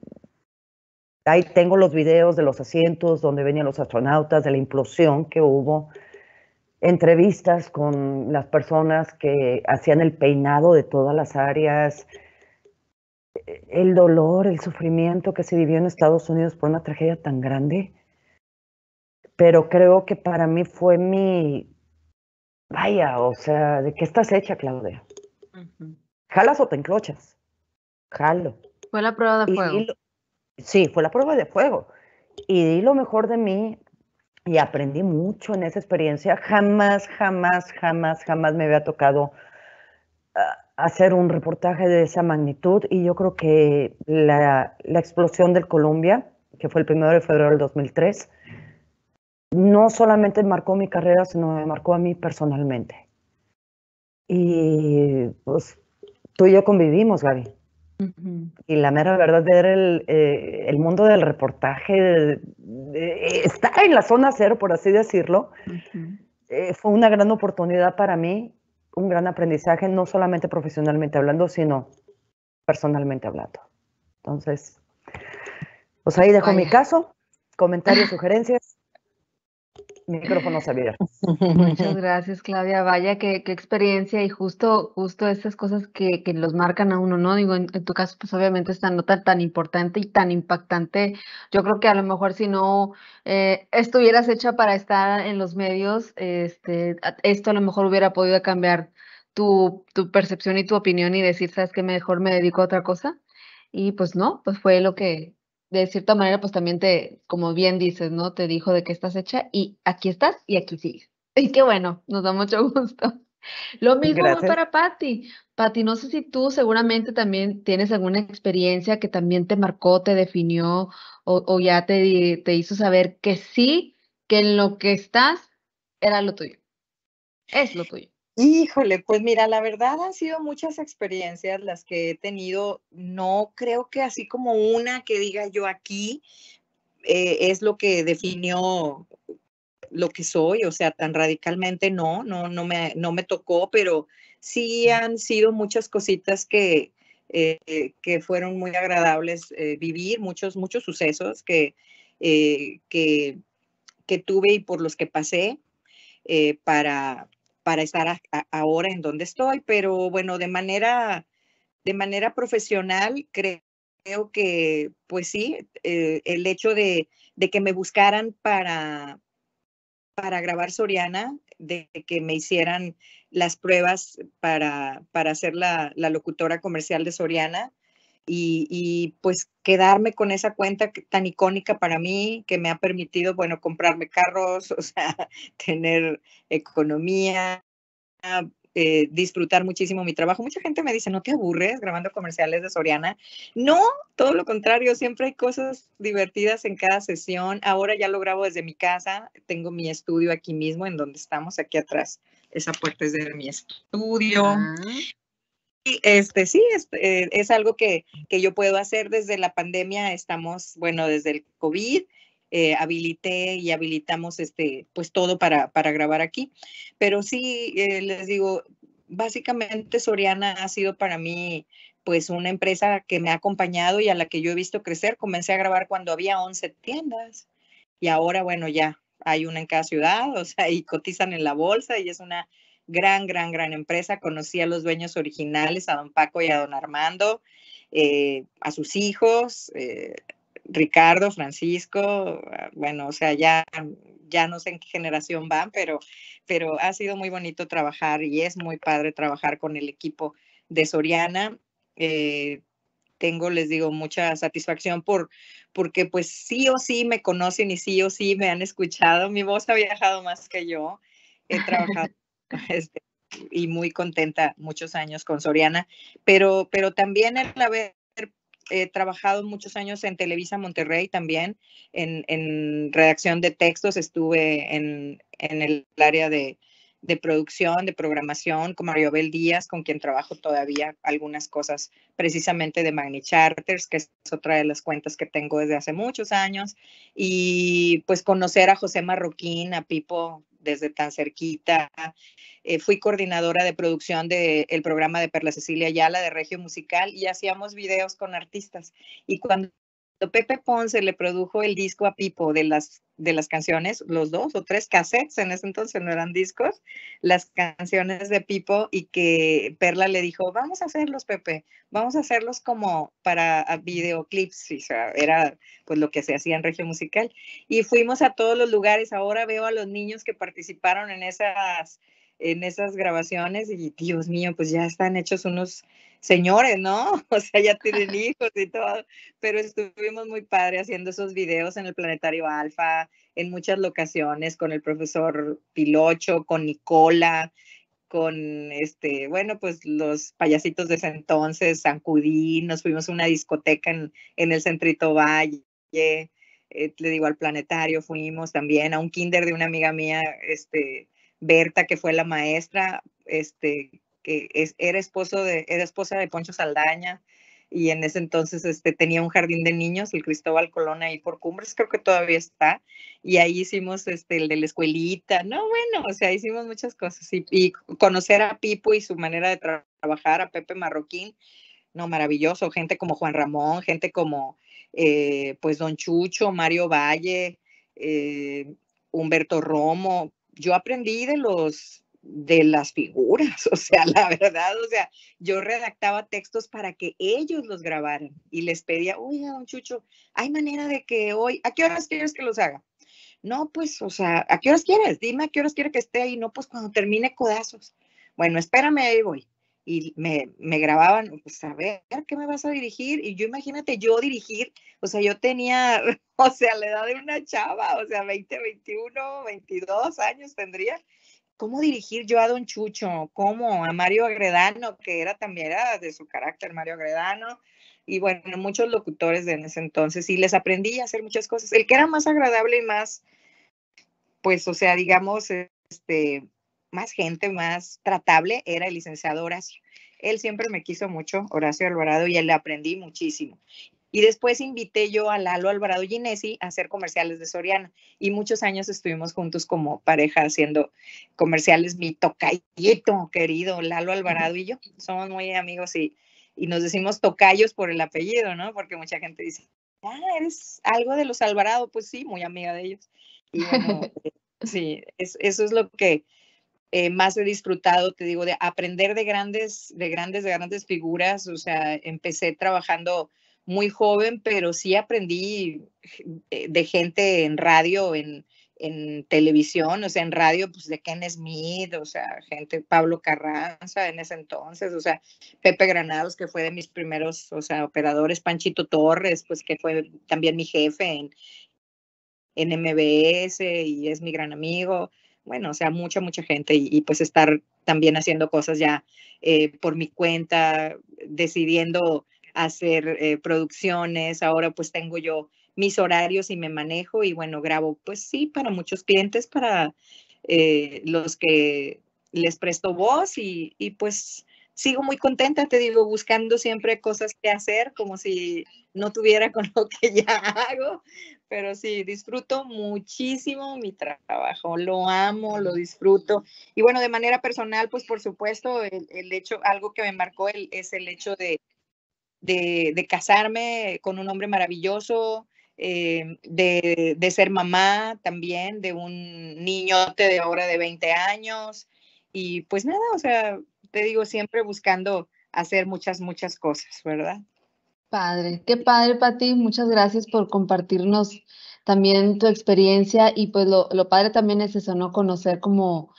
Ahí tengo los videos de los asientos donde venían los astronautas, de la implosión que hubo, entrevistas con las personas que hacían el peinado de todas las áreas, el dolor, el sufrimiento que se vivió en Estados Unidos por una tragedia tan grande. Pero creo que para mí fue mi, vaya, o sea, ¿de qué estás hecha, Claudia? ¿Jalas o te encrochas. Jalo. Fue la prueba de fuego sí, fue la prueba de fuego. Y di lo mejor de mí y aprendí mucho en esa experiencia. Jamás, jamás, jamás, jamás me había tocado ah, hacer un reportaje de esa magnitud y yo creo que la, explosión del Colombia, que fue el primero de febrero del 2003, no solamente marcó mi carrera, sino me marcó a mí personalmente. Y pues tú y yo convivimos, Gaby. Y la mera verdad, ver eh, el, mundo del reportaje, está en la zona cero, por así decirlo, eh, fue una gran oportunidad para mí, un gran aprendizaje, no solamente profesionalmente hablando, sino personalmente hablando. Entonces, pues ahí dejo mi caso, comentarios, ah. sugerencias micrófono abiertos. Muchas gracias, Claudia. Vaya, qué, qué experiencia y justo, justo estas cosas que, que, los marcan a uno, ¿no? Digo, en, tu caso, pues obviamente esta nota tan importante y tan impactante, yo creo que a lo mejor si no eh, estuvieras hecha para estar en los medios, este, esto a lo mejor hubiera podido cambiar tu, tu percepción y tu opinión y decir, ¿sabes qué? Mejor me dedico a otra cosa. Y pues no, pues fue lo que, de cierta manera, pues también te, como bien dices, ¿no? Te dijo de que estás hecha y aquí estás y aquí sigues. Y qué bueno, nos da mucho gusto. Lo mismo para Patti. Patti, no sé si tú seguramente también tienes alguna experiencia que también te marcó, te definió o, o ya te, te hizo saber que sí, que en lo que estás era lo tuyo. Es lo tuyo. Híjole, pues mira, la verdad han sido muchas experiencias las que he tenido. No creo que así como una que diga yo aquí eh, es lo que definió lo que soy, o sea, tan radicalmente no, no, no me, no me tocó, pero sí han sido muchas cositas que, eh, eh, que fueron muy agradables vivir, muchos, muchos sucesos que, que, que, tuve y por los que pasé para, para estar ahora en donde estoy, pero bueno, de manera, de manera profesional creo que, pues sí, eh, el hecho de, que me buscaran para, para grabar Soriana, de que me hicieran las pruebas para, para ser la locutora comercial de Soriana, y, pues quedarme con esa cuenta tan icónica para mí que me ha permitido, bueno, comprarme carros, o sea, tener economía, eh, disfrutar muchísimo mi trabajo. Mucha gente me dice, ¿no te aburres grabando comerciales de Soriana? No, todo lo contrario, siempre hay cosas divertidas en cada sesión. Ahora ya lo grabo desde mi casa, tengo mi estudio aquí mismo en donde estamos, aquí atrás. Esa puerta es de mi estudio. Ah. Este sí, es, eh, algo que, yo puedo hacer desde la pandemia. Estamos, bueno, desde el COVID, eh, habilité y habilitamos este, pues todo para, para grabar aquí. Pero sí, eh, les digo, básicamente Soriana ha sido para mí pues una empresa que me ha acompañado y a la que yo he visto crecer. Comencé a grabar cuando había 11 tiendas y ahora, bueno, ya hay una en cada ciudad, o sea, y cotizan en la bolsa y es una gran, gran, gran empresa. Conocí a los dueños originales, a don Paco y a don Armando, eh, a sus hijos, eh, Ricardo, Francisco, ah, bueno, o sea, ya, ya no sé en qué generación van, pero, pero ha sido muy bonito trabajar y es muy padre trabajar con el equipo de Soriana. Eh, tengo, les digo, mucha satisfacción por, porque pues sí o sí me conocen y sí o sí me han escuchado. Mi voz ha viajado más que yo. He trabajado Este, y muy contenta muchos años con Soriana, pero, pero también el haber eh, trabajado muchos años en Televisa Monterrey también, en, en redacción de textos, estuve en, en el área de, de producción, de programación, con Mario Abel Díaz, con quien trabajo todavía algunas cosas precisamente de Magni Charters, que es otra de las cuentas que tengo desde hace muchos años. Y pues conocer a José Marroquín, a Pipo desde tan cerquita. Eh, fui coordinadora de producción del programa de Perla Cecilia Ayala de Regio Musical y hacíamos videos con artistas. Y cuando Pepe Ponce le produjo el disco a Pipo de las, de las canciones, los dos o tres cassettes, en ese entonces no eran discos, las canciones de Pipo y que Perla le dijo, vamos a hacerlos, Pepe, vamos a hacerlos como para videoclips, o sea, era pues lo que se hacía en Regio Musical. Y fuimos a todos los lugares, ahora veo a los niños que participaron en esas en esas grabaciones y Dios mío, pues ya están hechos unos señores, ¿no? O sea, ya tienen hijos y todo, pero estuvimos muy padre haciendo esos videos en el Planetario Alfa, en muchas locaciones, con el profesor Pilocho, con Nicola, con este, bueno, pues los payasitos de ese entonces, San nos fuimos a una discoteca en, el Centrito Valle. Eh, le digo al planetario, fuimos también a un kinder de una amiga mía, este, Berta, que fue la maestra, este, que era, esposo de, era esposa de Poncho Saldaña y en ese entonces este, tenía un jardín de niños, el Cristóbal Colón ahí por Cumbres, creo que todavía está, y ahí hicimos este, el de la escuelita, no, bueno, o sea, hicimos muchas cosas y, conocer a Pipo y su manera de trabajar, a Pepe Marroquín, no, maravilloso, gente como Juan Ramón, gente como eh, pues Don Chucho, Mario Valle, eh, Humberto Romo, yo aprendí de los de las figuras, o sea, la verdad, o sea, yo redactaba textos para que ellos los grabaran y les pedía, oiga, don Chucho, ¿hay manera de que hoy, a qué horas quieres que los haga? No, pues, o sea, ¿a qué horas quieres? Dime a qué horas quieres que esté ahí, no, pues cuando termine codazos. Bueno, espérame, ahí voy. Y me, me grababan, pues, a ver, ¿qué me vas a dirigir? Y yo, imagínate, yo dirigir, o sea, yo tenía, o sea, la edad de una chava, o sea, 20, 21, 22 años tendría ¿cómo dirigir yo a Don Chucho? ¿Cómo? A Mario Agredano, que era también era de su carácter Mario Agredano, y bueno, muchos locutores de en ese entonces, y les aprendí a hacer muchas cosas. El que era más agradable y más, pues, o sea, digamos, este, más gente, más tratable, era el licenciado Horacio. Él siempre me quiso mucho, Horacio Alvarado, y él le aprendí muchísimo. Y después invité yo a Lalo Alvarado Ginesi a hacer comerciales de Soriana. Y muchos años estuvimos juntos como pareja haciendo comerciales, mi tocayito querido, Lalo Alvarado y yo. Somos muy amigos y, y nos decimos tocayos por el apellido, ¿no? Porque mucha gente dice, ah, eres algo de los Alvarado. Pues sí, muy amiga de ellos. Y eh, sí, eso es lo que eh, más he disfrutado, te digo, de aprender de grandes, de grandes, de grandes figuras. O sea, empecé trabajando muy joven, pero sí aprendí de gente en radio, en, en televisión, o sea, en radio, pues de Ken Smith, o sea, gente, Pablo Carranza en ese entonces, o sea, Pepe Granados, que fue de mis primeros, o sea, operadores, Panchito Torres, pues que fue también mi jefe en, en MBS y es mi gran amigo, bueno, o sea, mucha, mucha gente y, pues estar también haciendo cosas ya eh, por mi cuenta, decidiendo hacer eh, producciones, ahora pues tengo yo mis horarios y me manejo y bueno, grabo pues sí para muchos clientes, para eh, los que les presto voz y, pues sigo muy contenta, te digo, buscando siempre cosas que hacer, como si no tuviera con lo que ya hago, pero sí, disfruto muchísimo mi trabajo, lo amo, lo disfruto. Y bueno, de manera personal, pues por supuesto, el, hecho, algo que me marcó el, es el hecho de, de, casarme con un hombre maravilloso, eh, de, ser mamá también, de un niñote de ahora de 20 años. Y pues nada, o sea, te digo, siempre buscando hacer muchas, muchas cosas, ¿verdad? Padre, qué padre, Pati. Muchas gracias por compartirnos también tu experiencia y pues lo, lo padre también es eso, ¿no? Conocer como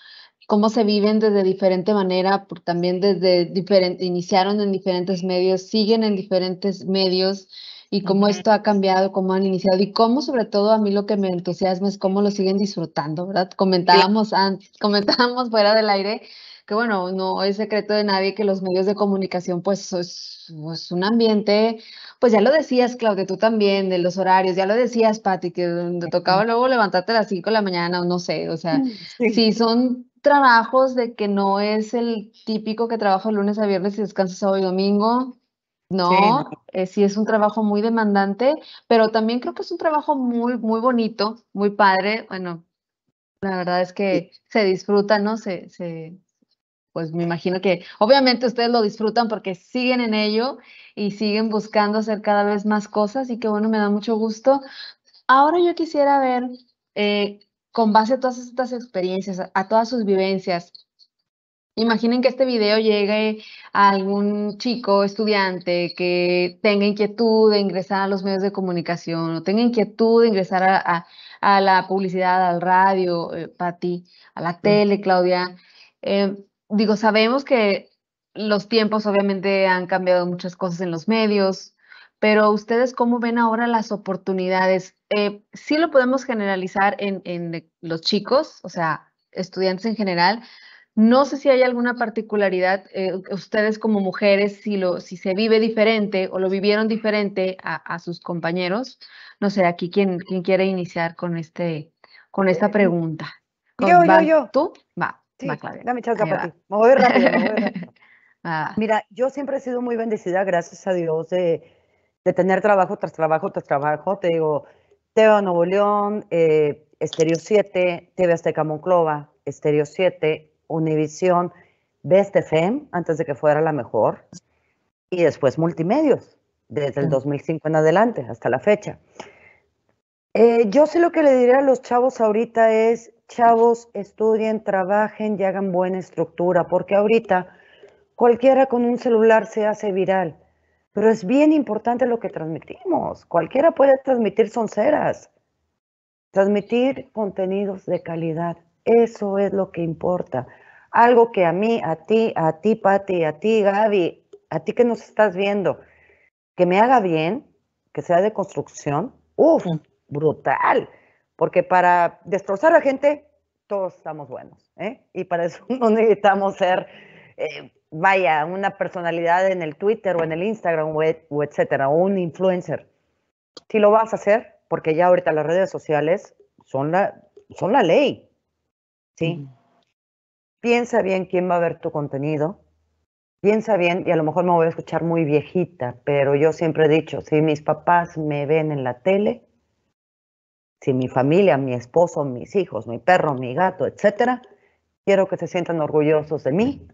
cómo se viven desde diferente manera, también desde diferente, iniciaron en diferentes medios, siguen en diferentes medios y cómo esto ha cambiado, cómo han iniciado y cómo sobre todo a mí lo que me entusiasma es cómo lo siguen disfrutando, ¿verdad? Comentábamos antes, comentábamos fuera del aire que bueno, no es secreto de nadie que los medios de comunicación pues es, pues, un ambiente, pues ya lo decías Claudia, tú también, de los horarios, ya lo decías Patti, que te tocaba luego levantarte a las 5 de la mañana o no sé, o sea, mm, si sí son trabajos de que no es el típico que trabaja lunes a viernes y descansa sábado y domingo. No, eh, sí, es un trabajo muy demandante, pero también creo que es un trabajo muy, muy bonito, muy padre. Bueno, la verdad es que se disfruta, ¿no? Se, se, pues me imagino que obviamente ustedes lo disfrutan porque siguen en ello y siguen buscando hacer cada vez más cosas y que bueno, me da mucho gusto. Ahora yo quisiera ver eh, con base a todas estas experiencias, a todas sus vivencias. Imaginen que este video llegue a algún chico, estudiante, que tenga inquietud de ingresar a los medios de comunicación o tenga inquietud de ingresar a, la publicidad, al radio, eh, para ti, a la tele, Claudia. Eh, digo, sabemos que los tiempos obviamente han cambiado muchas cosas en los medios, pero ustedes cómo ven ahora las oportunidades. Eh, sí lo podemos generalizar en, en los chicos, o sea, estudiantes en general, no sé si hay alguna particularidad, eh, ustedes como mujeres, si, lo, si se vive diferente o lo vivieron diferente a, sus compañeros. No sé, aquí quién, quién quiere iniciar con, este, con esta eh, pregunta. yo, yo, yo. ¿Tú? Va, va rápido, Mira, yo siempre he sido muy bendecida, gracias a Dios, de, de tener trabajo tras trabajo tras trabajo. Te digo, Teo Nuevo León, eh, Estéreo 7, TV Azteca Monclova, Estéreo 7, Univisión, Best antes de que fuera la mejor, y después Multimedios, desde el 2005 en adelante hasta la fecha. Eh, yo sé lo que le diré a los chavos ahorita es, chavos, estudien, trabajen y hagan buena estructura, porque ahorita cualquiera con un celular se hace viral. Pero es bien importante lo que transmitimos. Cualquiera puede transmitir sonceras. Transmitir contenidos de calidad. Eso es lo que importa. Algo que a mí, a ti, a ti, Pati, a ti, Gaby, a ti que nos estás viendo, que me haga bien, que sea de construcción, ¡uf! brutal. Porque para destrozar a la gente, todos estamos buenos. ¿eh? Y para eso no necesitamos ser eh, vaya, una personalidad en el Twitter o en el Instagram o, e, etcétera, o un influencer. Si lo vas a hacer, porque ya ahorita las redes sociales son la, son la ley. ¿Sí? Piensa bien quién va a ver tu contenido. Piensa bien, y a lo mejor me voy a escuchar muy viejita, pero yo siempre he dicho, si mis papás me ven en la tele, si mi familia, mi esposo, mis hijos, mi perro, mi gato, etcétera, quiero que se sientan orgullosos de mí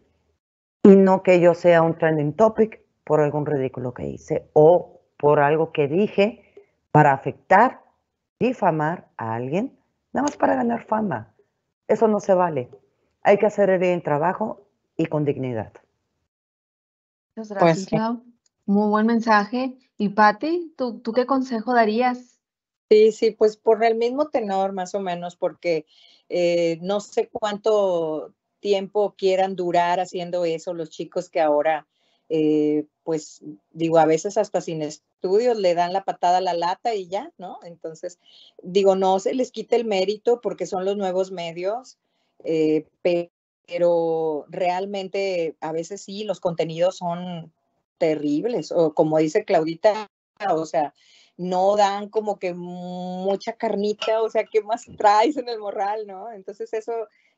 y no que yo sea un trending topic por algún ridículo que hice o por algo que dije para afectar, difamar a alguien, nada más para ganar fama. Eso no se vale. Hay que hacer el bien trabajo y con dignidad. Muchas gracias, pues Muy buen mensaje. Y Patti, ¿tú, ¿tú qué consejo darías? Sí, sí, pues por el mismo tenor más o menos, porque eh, no sé cuánto tiempo quieran durar haciendo eso los chicos que ahora, eh, pues digo, a veces hasta sin estudios le dan la patada a la lata y ya, ¿no? Entonces, digo, no se les quita el mérito porque son los nuevos medios, eh, pero realmente a veces sí, los contenidos son terribles, o como dice Claudita, o sea, no dan como que mucha carnita, o sea, ¿qué más traes en el morral, no? Entonces eso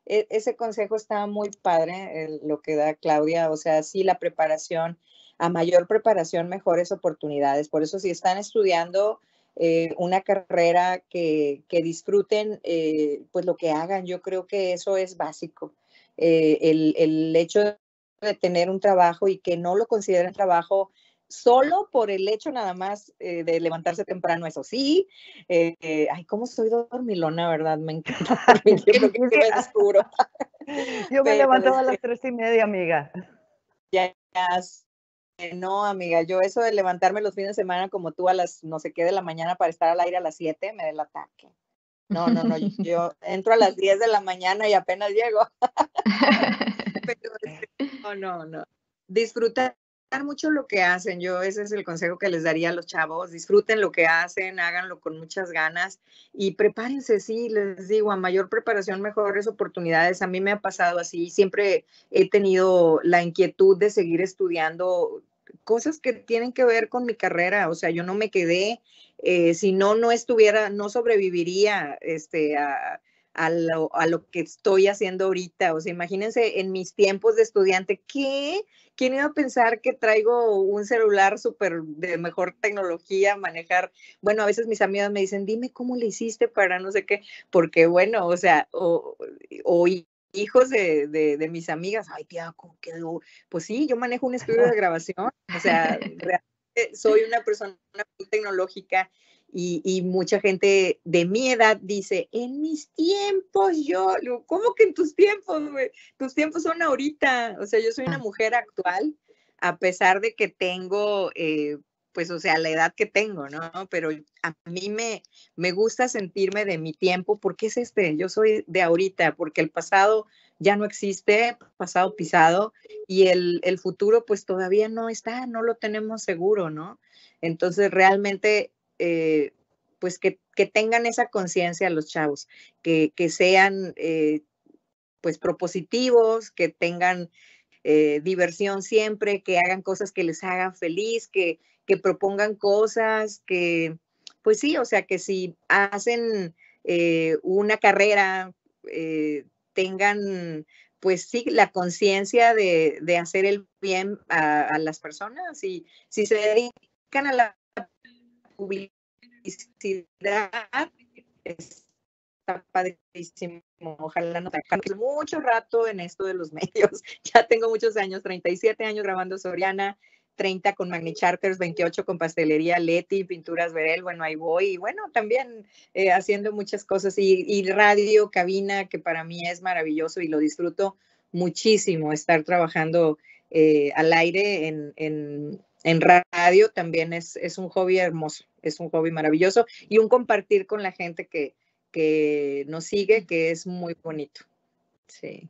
e-, ese consejo está muy padre, lo que da Claudia, o sea, sí, la preparación, a mayor preparación, mejores oportunidades. Por eso si están estudiando eh, una carrera que, disfruten, eh, pues lo que hagan, yo creo que eso es básico. Eh, el hecho de tener un trabajo y que no lo consideren trabajo solo por el hecho nada más eh, de levantarse temprano, eso sí. Eh, eh, ay, cómo soy dormilona, ¿verdad? Me encanta yo me yo levantaba a este las tres y media, amiga. Ya, ya, no, amiga, yo eso de levantarme los fines de semana como tú a las no sé qué de la mañana para estar al aire a las siete, me da el ataque. No, no, no, yo entro a las diez de la mañana y apenas llego. Pero, este, no, no, no. Disfrutar mucho lo que hacen. Yo ese es el consejo que les daría a los chavos. Disfruten lo que hacen, háganlo con muchas ganas y prepárense, sí, les digo, a mayor preparación, mejores oportunidades. A mí me ha pasado así, siempre he tenido la inquietud de seguir estudiando cosas que tienen que ver con mi carrera, o sea, yo no me quedé, eh, si no, no estuviera, no sobreviviría este, a a lo, a lo que estoy haciendo ahorita. O sea, imagínense en mis tiempos de estudiante, ¿qué? ¿Quién iba a pensar que traigo un celular súper de mejor tecnología, manejar? Bueno, a veces mis amigas me dicen, dime cómo le hiciste para no sé qué, porque bueno, o sea, o, hijos de, mis amigas, ay tía, ¿cómo quedó? Pues sí, yo manejo un estudio de grabación, o sea, realmente soy una persona muy tecnológica y, mucha gente de mi edad dice, en mis tiempos yo, ¿cómo que en tus tiempos, güey? Tus tiempos son ahorita. O sea, yo soy una ah. mujer actual, a pesar de que tengo, eh, pues, o sea, la edad que tengo, ¿no? Pero a mí me, me gusta sentirme de mi tiempo porque es este, yo soy de ahorita, porque el pasado ya no existe, pasado pisado, y el, el futuro pues todavía no está, no lo tenemos seguro, ¿no? Entonces realmente eh, pues que, tengan esa conciencia los chavos, que, sean eh, pues propositivos, que tengan eh, diversión siempre, que hagan cosas que les hagan feliz, que, propongan cosas, que pues sí, o sea, que si hacen una carrera, tengan pues sí, la conciencia de, hacer el bien a, a las personas y si se dedican a la publicidad está padrísimo. Ojalá no tengamos mucho rato en esto de los medios. Ya tengo muchos años, 37 años grabando Soriana, 30 con Magni Charters, 28 con Pastelería Leti, Pinturas Verel, bueno, ahí voy. Y bueno, también eh, haciendo muchas cosas y, radio, cabina, que para mí es maravilloso y lo disfruto muchísimo estar trabajando eh, al aire en, en radio también es, es, un hobby hermoso, es un hobby maravilloso y un compartir con la gente que, que nos sigue, que es muy bonito. Sí.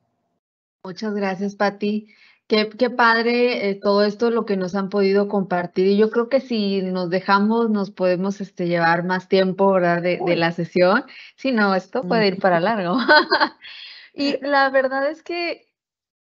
Muchas gracias, Patti. Qué, qué, padre eh, todo esto, lo que nos han podido compartir. Y yo creo que si nos dejamos, nos podemos este, llevar más tiempo, ¿verdad? De, de la sesión. Si no, esto puede ir para largo. y la verdad es que,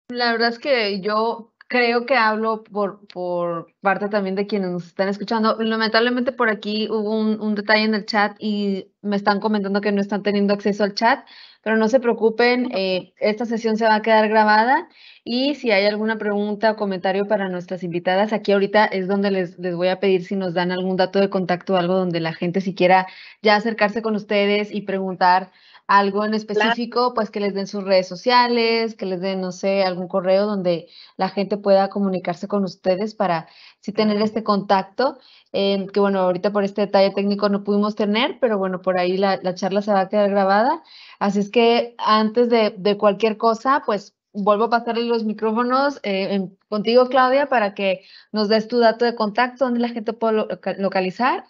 la verdad es que yo creo que hablo por, por parte también de quienes nos están escuchando. Lamentablemente por aquí hubo un, un, detalle en el chat y me están comentando que no están teniendo acceso al chat, pero no se preocupen, eh, esta sesión se va a quedar grabada y si hay alguna pregunta o comentario para nuestras invitadas, aquí ahorita es donde les, les voy a pedir si nos dan algún dato de contacto o algo donde la gente siquiera ya acercarse con ustedes y preguntar algo en específico, pues que les den sus redes sociales, que les den, no sé, algún correo donde la gente pueda comunicarse con ustedes para sí tener este contacto, em, que bueno, ahorita por este detalle técnico no pudimos tener, pero bueno, por ahí la, charla se va a quedar grabada. Así es que antes de, de cualquier cosa, pues vuelvo a pasarle los micrófonos eh, contigo, Claudia, para que nos des tu dato de contacto, donde la gente puede localizar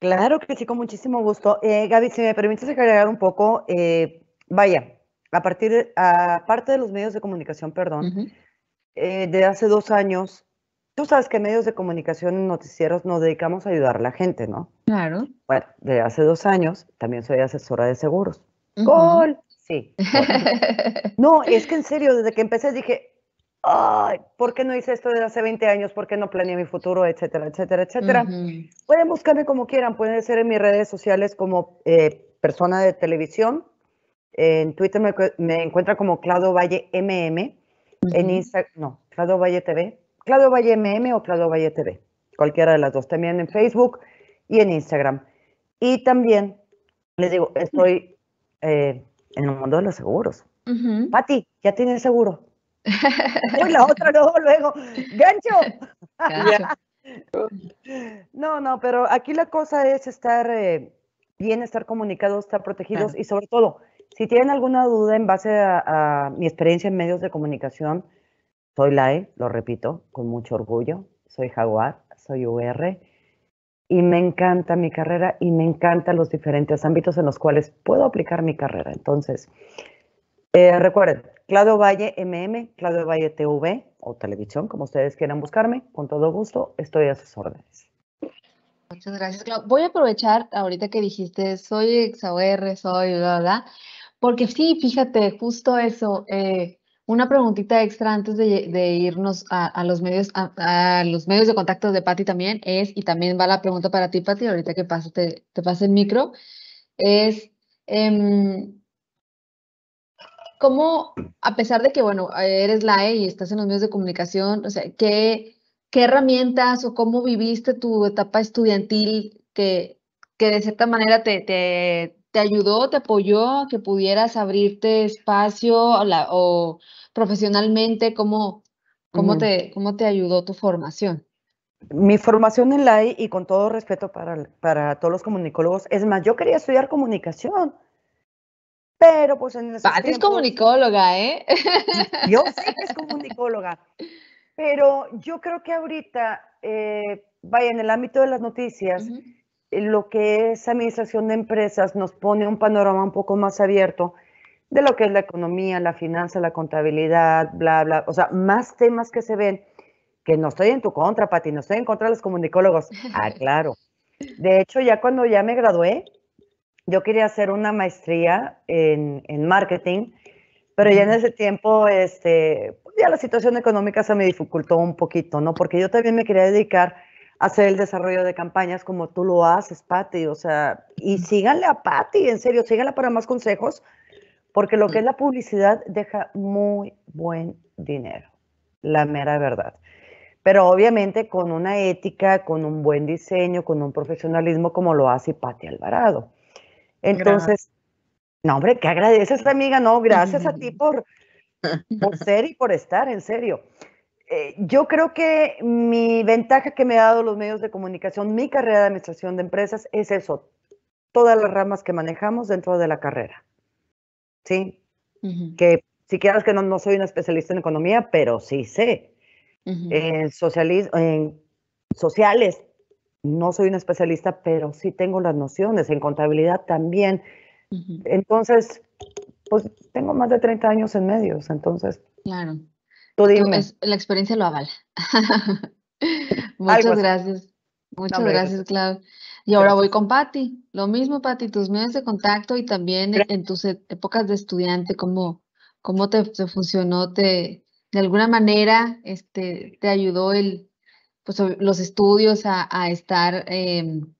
Claro que sí, con muchísimo gusto. Eh, Gaby, si me permites agregar un poco, eh, vaya, a partir, aparte de los medios de comunicación, perdón, eh, de hace dos años, tú sabes que medios de comunicación y noticieros nos dedicamos a ayudar a la gente, ¿no? Claro. Bueno, de hace dos años también soy asesora de seguros. ¡Gol! Sí. no, es que en serio, desde que empecé dije, Ay, ¿por qué no hice esto desde hace 20 años? ¿Por qué no planeé mi futuro? Etcétera, etcétera, etcétera. Pueden buscarme como quieran, pueden ser en mis redes sociales como eh, persona de televisión. En Twitter me, me encuentra como Claudio Valle MM. En Instagram, no, Claudio Valle TV. Claudio Valle MM o Claudio Valle TV. Cualquiera de las dos. También en Facebook y en Instagram. Y también, les digo, estoy eh, en el mundo de los seguros. Uh Pati, ¿ya tienes seguro? Y la otra luego, gancho. no, no, pero aquí la cosa es estar eh, bien, estar comunicados, estar protegidos y sobre todo, si tienen alguna duda en base a, mi experiencia en medios de comunicación, soy e lo repito, con mucho orgullo, soy Jaguar, soy UR y me encanta mi carrera y me encantan los diferentes ámbitos en los cuales puedo aplicar mi carrera. Entonces, eh, recuerden, Claudio Valle MM, Claudio Valle TV o televisión, como ustedes quieran buscarme, con todo gusto, estoy a sus órdenes. Muchas gracias, Clau. Voy a aprovechar ahorita que dijiste, soy XAOR, soy ¿verdad? porque sí, fíjate, justo eso, eh, una preguntita extra antes de, irnos a, los medios, a, los medios de contacto de Patti también es, y también va la pregunta para ti, Patti, ahorita que pase, te, te pase el micro, es... Em, ¿Cómo, a pesar de que, bueno, eres LAE y estás en los medios de comunicación, o sea, qué, qué herramientas o cómo viviste tu etapa estudiantil que, que de cierta manera te, te, te ayudó, te apoyó, que pudieras abrirte espacio o, profesionalmente, cómo, cómo, mm. te, cómo te ayudó tu formación? mi formación en la y con todo respeto para, para todos los comunicólogos, es más, yo quería estudiar comunicación. Pero pues en esos Pati es comunicóloga, ¿eh? Yo sé que es comunicóloga. Pero yo creo que ahorita, eh, vaya, en el ámbito de las noticias, eh, lo que es administración de empresas nos pone un panorama un poco más abierto de lo que es la economía, la finanza, la contabilidad, bla, bla. O sea, más temas que se ven, que no estoy en tu contra, Pati, no estoy en contra de los comunicólogos. Ah, claro. De hecho, ya cuando ya me gradué, yo quería hacer una maestría en, en marketing, pero ya en ese tiempo, este, pues, ya la situación económica se me dificultó un poquito, ¿no? Porque yo también me quería dedicar a hacer el desarrollo de campañas como tú lo haces, Patti, o sea, y síganle a Patti, en serio, síganla para más consejos, porque lo que es la publicidad deja muy buen dinero, la mera verdad. Pero obviamente con una ética, con un buen diseño, con un profesionalismo como lo hace Patti Alvarado. Entonces, no, hombre, que agradeces, amiga, no, gracias a ti por, por ser y por estar, en serio. Eh, yo creo que mi ventaja que me ha dado los medios de comunicación, mi carrera de administración de empresas, es eso, todas las ramas que manejamos dentro de la carrera. ¿Sí? Que si quieras que no, no soy una especialista en economía, pero sí sé. En, socialismo, en sociales no soy una especialista, pero sí tengo las nociones en contabilidad también. Entonces, pues tengo más de 30 años en medios, entonces. Claro. la experiencia lo avala. Ah, muchas pues. gracias. Muchas gracias, Clau. Y ahora voy con Patti. Lo mismo, Patti, tus medios de contacto y también en, tus e, épocas de estudiante, ¿cómo, cómo te, funcionó? Te, ¿De alguna manera este, te ayudó el, pues, los estudios a, estar em,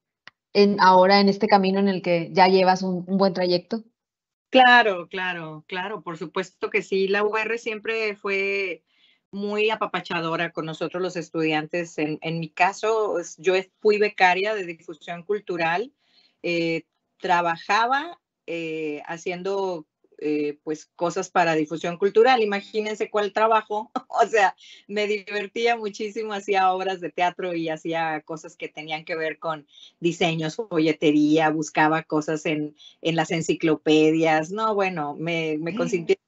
en, ahora en este camino en el que ya llevas un, buen trayecto? Claro, claro, claro, por supuesto que sí. La UR siempre fue muy apapachadora con nosotros los estudiantes. En, mi caso, yo fui becaria de difusión cultural, eh, trabajaba eh, haciendo eh, pues cosas para difusión cultural. Imagínense cuál trabajo. o sea, me divertía muchísimo, hacía obras de teatro y hacía cosas que tenían que ver con diseños, folletería, buscaba cosas en, las enciclopedias. No, bueno, me, me Enciclopedias.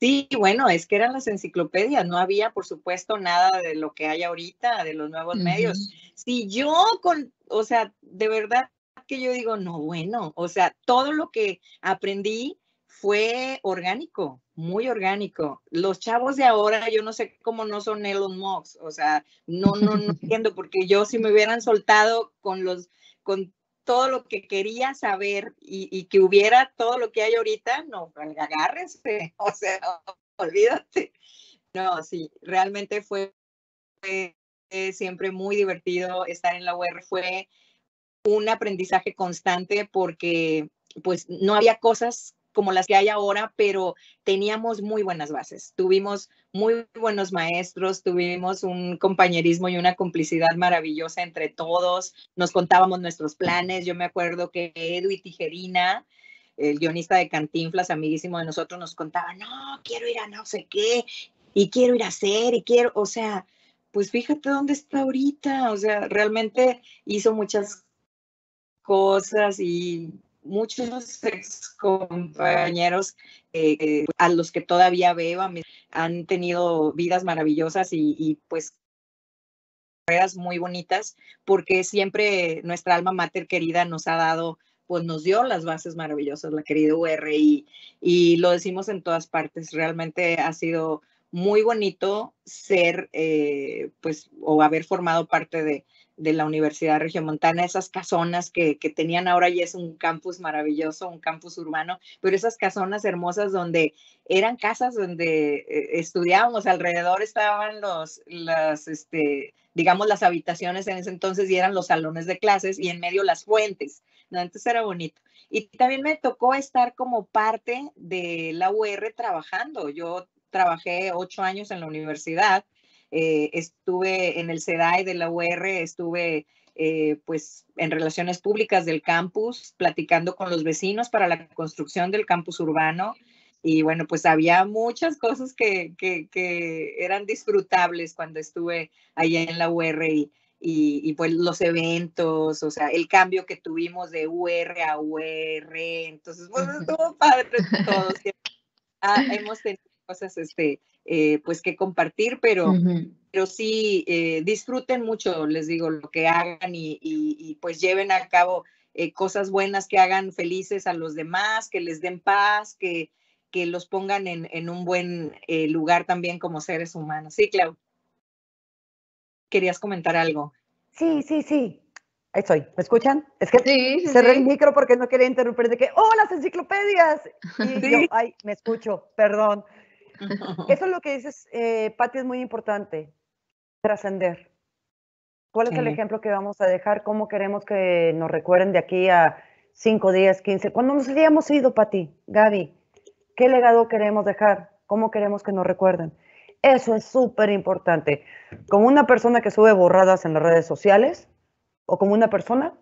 Sí, bueno, es que eran las enciclopedias, no había, por supuesto, nada de lo que hay ahorita, de los nuevos medios. Si yo, con, o sea, de verdad que yo digo, no, bueno, o sea, todo lo que aprendí fue orgánico, muy orgánico. Los chavos de ahora, yo no sé cómo no son Elon Musk, o sea, no, no, no entiendo, porque yo si me hubieran soltado con los, con todo lo que quería saber y, que hubiera todo lo que hay ahorita, no, pues, agárrense, o sea, olvídate. No, sí, realmente fue, fue siempre muy divertido estar en la UR, fue un aprendizaje constante porque pues no había cosas como las que hay ahora, pero teníamos muy buenas bases. Tuvimos muy buenos maestros, tuvimos un compañerismo y una complicidad maravillosa entre todos. Nos contábamos nuestros planes. Yo me acuerdo que Edu y Tijerina, el guionista de Cantinflas, amiguísimo de nosotros, nos contaba, no, quiero ir a no sé qué, y quiero ir a hacer, y quiero, o sea, pues fíjate dónde está ahorita, o sea, realmente hizo muchas cosas cosas y muchos ex compañeros eh, eh, a los que todavía veo han tenido vidas maravillosas y, pues carreras muy bonitas porque siempre nuestra alma mater querida nos ha dado pues nos dio las bases maravillosas, la querida URI y, lo decimos en todas partes. Realmente ha sido muy bonito ser, eh, pues, o haber formado parte de, de la Universidad Regiomontana, esas casonas que, tenían ahora y es un campus maravilloso, un campus urbano, pero esas casonas hermosas donde eran casas donde eh, estudiábamos, alrededor estaban los, las, este, digamos, las habitaciones en ese entonces y eran los salones de clases y en medio las fuentes, ¿no? Entonces era bonito. Y también me tocó estar como parte de la UR trabajando. Yo trabajé ocho años en la universidad eh, estuve en el SEDAI de la UR, estuve eh, pues en relaciones públicas del campus, platicando con los vecinos para la construcción del campus urbano. Y bueno, pues había muchas cosas que, eran disfrutables cuando estuve allá en la UR y, pues los eventos, o sea, el cambio que tuvimos de UR a UR. Entonces, pues estuvo padre todo. Ah, hemos tenido cosas este, eh, pues que compartir, pero, pero sí eh, disfruten mucho, les digo, lo que hagan y, y, pues lleven a cabo eh, cosas buenas que hagan felices a los demás, que les den paz, que, que los pongan en, en un buen lugar también como seres humanos. Sí, Clau. ¿Querías comentar algo? Sí, sí, sí. Ahí estoy. ¿Me escuchan? Es que sí, cerré el micro porque no quería interrumpir de que, ¡oh, las enciclopedias! Y ay, me escucho, perdón. Eso es lo que dices, eh, Pati, es muy importante, trascender. ¿Cuál es el ejemplo que vamos a dejar? ¿Cómo queremos que nos recuerden de aquí a cinco días, 15? ¿Cuándo nos habíamos ido, Pati, Gaby? ¿Qué legado queremos dejar? ¿Cómo queremos que nos recuerden? Eso es súper importante. Como una persona que sube borradas en las redes sociales o como una persona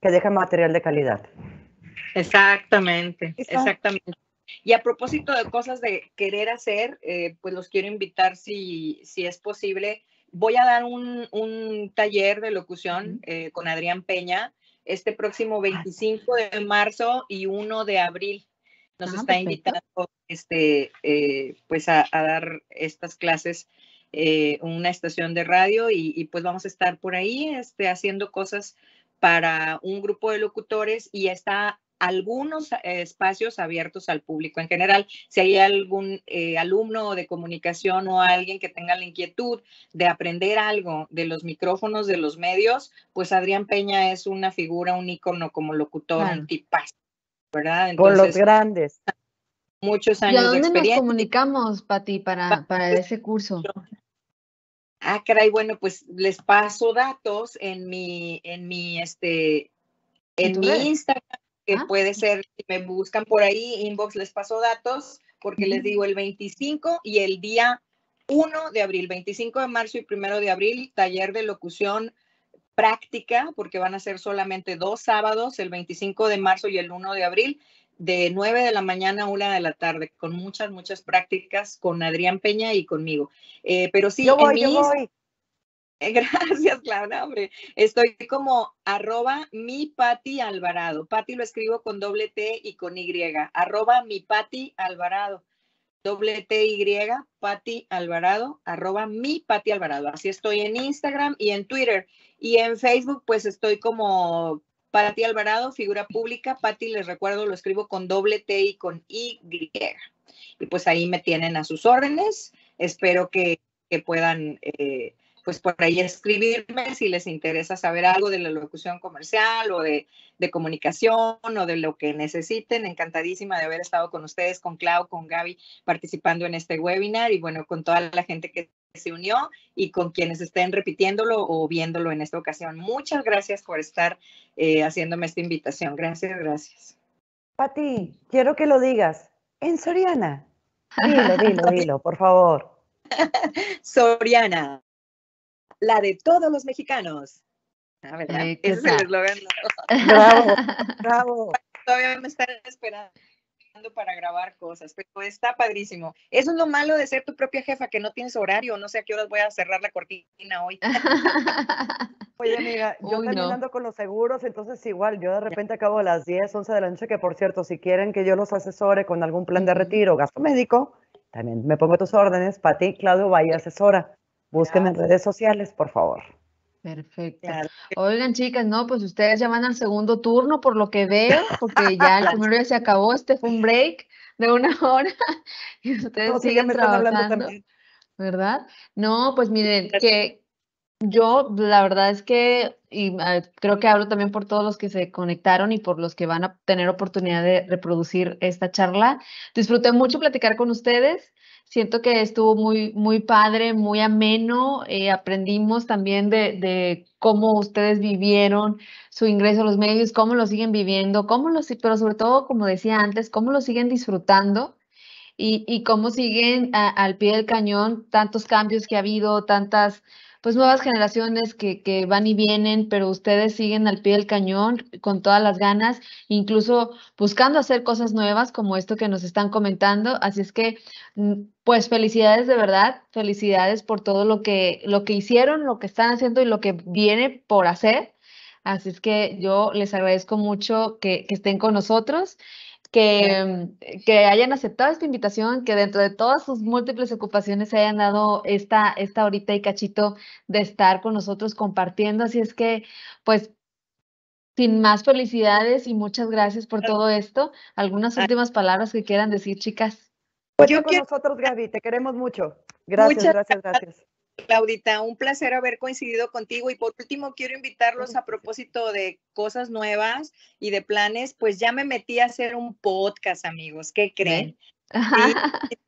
que deja material de calidad. Exactamente, exactamente. Y a propósito de cosas de querer hacer, eh, pues los quiero invitar si, si es posible. Voy a dar un, taller de locución eh, con Adrián Peña este próximo 25 de marzo y 1 de abril. Nos ah, está invitando este, eh, pues a, dar estas clases una estación de radio y, pues vamos a estar por ahí este, haciendo cosas para un grupo de locutores y está algunos eh, espacios abiertos al público en general. Si hay algún eh, alumno de comunicación o alguien que tenga la inquietud de aprender algo de los micrófonos, de los medios, pues Adrián Peña es una figura, un ícono como locutor, antipas ¿verdad? Entonces, Con los grandes. Muchos años ¿Y a dónde nos comunicamos, Pati, para, para pues, ese curso? Ah, caray, bueno, pues les paso datos en mi, en mi, este, en mi Instagram que ah, puede ser, me buscan por ahí, inbox les paso datos, porque les digo el 25 y el día 1 de abril, 25 de marzo y 1 de abril, taller de locución práctica, porque van a ser solamente dos sábados, el 25 de marzo y el 1 de abril, de 9 de la mañana a 1 de la tarde, con muchas, muchas prácticas con Adrián Peña y conmigo. Eh, pero sí, yo yo voy. Gracias, Clara. Hombre, estoy como arroba mi Pati Alvarado. Pati lo escribo con doble T y con Y. Arroba mi Pati Alvarado. Doble T Y, Pati Alvarado, arroba mi Pati Alvarado. Así estoy en Instagram y en Twitter. Y en Facebook, pues estoy como Pati Alvarado, figura pública. Pati, les recuerdo, lo escribo con doble T y con Y. Y pues ahí me tienen a sus órdenes. Espero que, puedan. Eh, pues por ahí escribirme si les interesa saber algo de la locución comercial o de, comunicación o de lo que necesiten. Encantadísima de haber estado con ustedes, con Clau, con Gaby, participando en este webinar y bueno, con toda la gente que se unió y con quienes estén repitiéndolo o viéndolo en esta ocasión. Muchas gracias por estar eh, haciéndome esta invitación. Gracias, gracias. Pati, quiero que lo digas. En Soriana. Dilo, dilo, dilo, por favor. Soriana la de todos los mexicanos. Ah, ¿verdad? Eh, Ese es Bravo, bravo. Todavía me están esperando para grabar cosas, pero está padrísimo. Eso es lo malo de ser tu propia jefa, que no tienes horario, no sé a qué horas voy a cerrar la cortina hoy. Oye, amiga, yo terminando con los seguros, entonces igual, yo de repente acabo a las 10, 11 de la noche, que por cierto, si quieren que yo los asesore con algún plan de retiro o gasto médico, también me pongo tus órdenes, ti, Claudio vaya asesora. Búsquenme en redes sociales, por favor. Perfecto. Oigan, chicas, no, pues ustedes ya van al segundo turno, por lo que veo, porque ya el primero ya se acabó, este fue un break de una hora y ustedes siguen trabajando. ¿Verdad? No, pues miren, que yo la verdad es que, y ah, creo que hablo también por todos los que se conectaron y por los que van a tener oportunidad de reproducir esta charla, disfruté mucho platicar con ustedes. Siento que estuvo muy, muy padre, muy ameno. Eh, aprendimos también de, de, cómo ustedes vivieron su ingreso a los medios, cómo lo siguen viviendo, cómo lo, pero sobre todo, como decía antes, cómo lo siguen disfrutando y, y cómo siguen al pie del cañón tantos cambios que ha habido, tantas pues nuevas generaciones que, van y vienen, pero ustedes siguen al pie del cañón con todas las ganas, incluso buscando hacer cosas nuevas como esto que nos están comentando. Así es que, mm, pues felicidades de verdad, felicidades por todo lo que, lo que hicieron, lo que están haciendo y lo que viene por hacer. Así es que yo les agradezco mucho que, que estén con nosotros que, que, hayan aceptado esta invitación, que dentro de todas sus múltiples ocupaciones se hayan dado esta, esta horita y cachito de estar con nosotros compartiendo. Así es que, pues, sin más felicidades y muchas gracias por todo esto. Algunas ah. últimas palabras que quieran decir, chicas. Pues con nosotros, Gaby, te queremos mucho. Gracias, gracias, gracias. Claudita, un placer haber coincidido contigo y por último quiero invitarlos a propósito de cosas nuevas y de planes, pues ya me metí a hacer un podcast, amigos, ¿qué creen?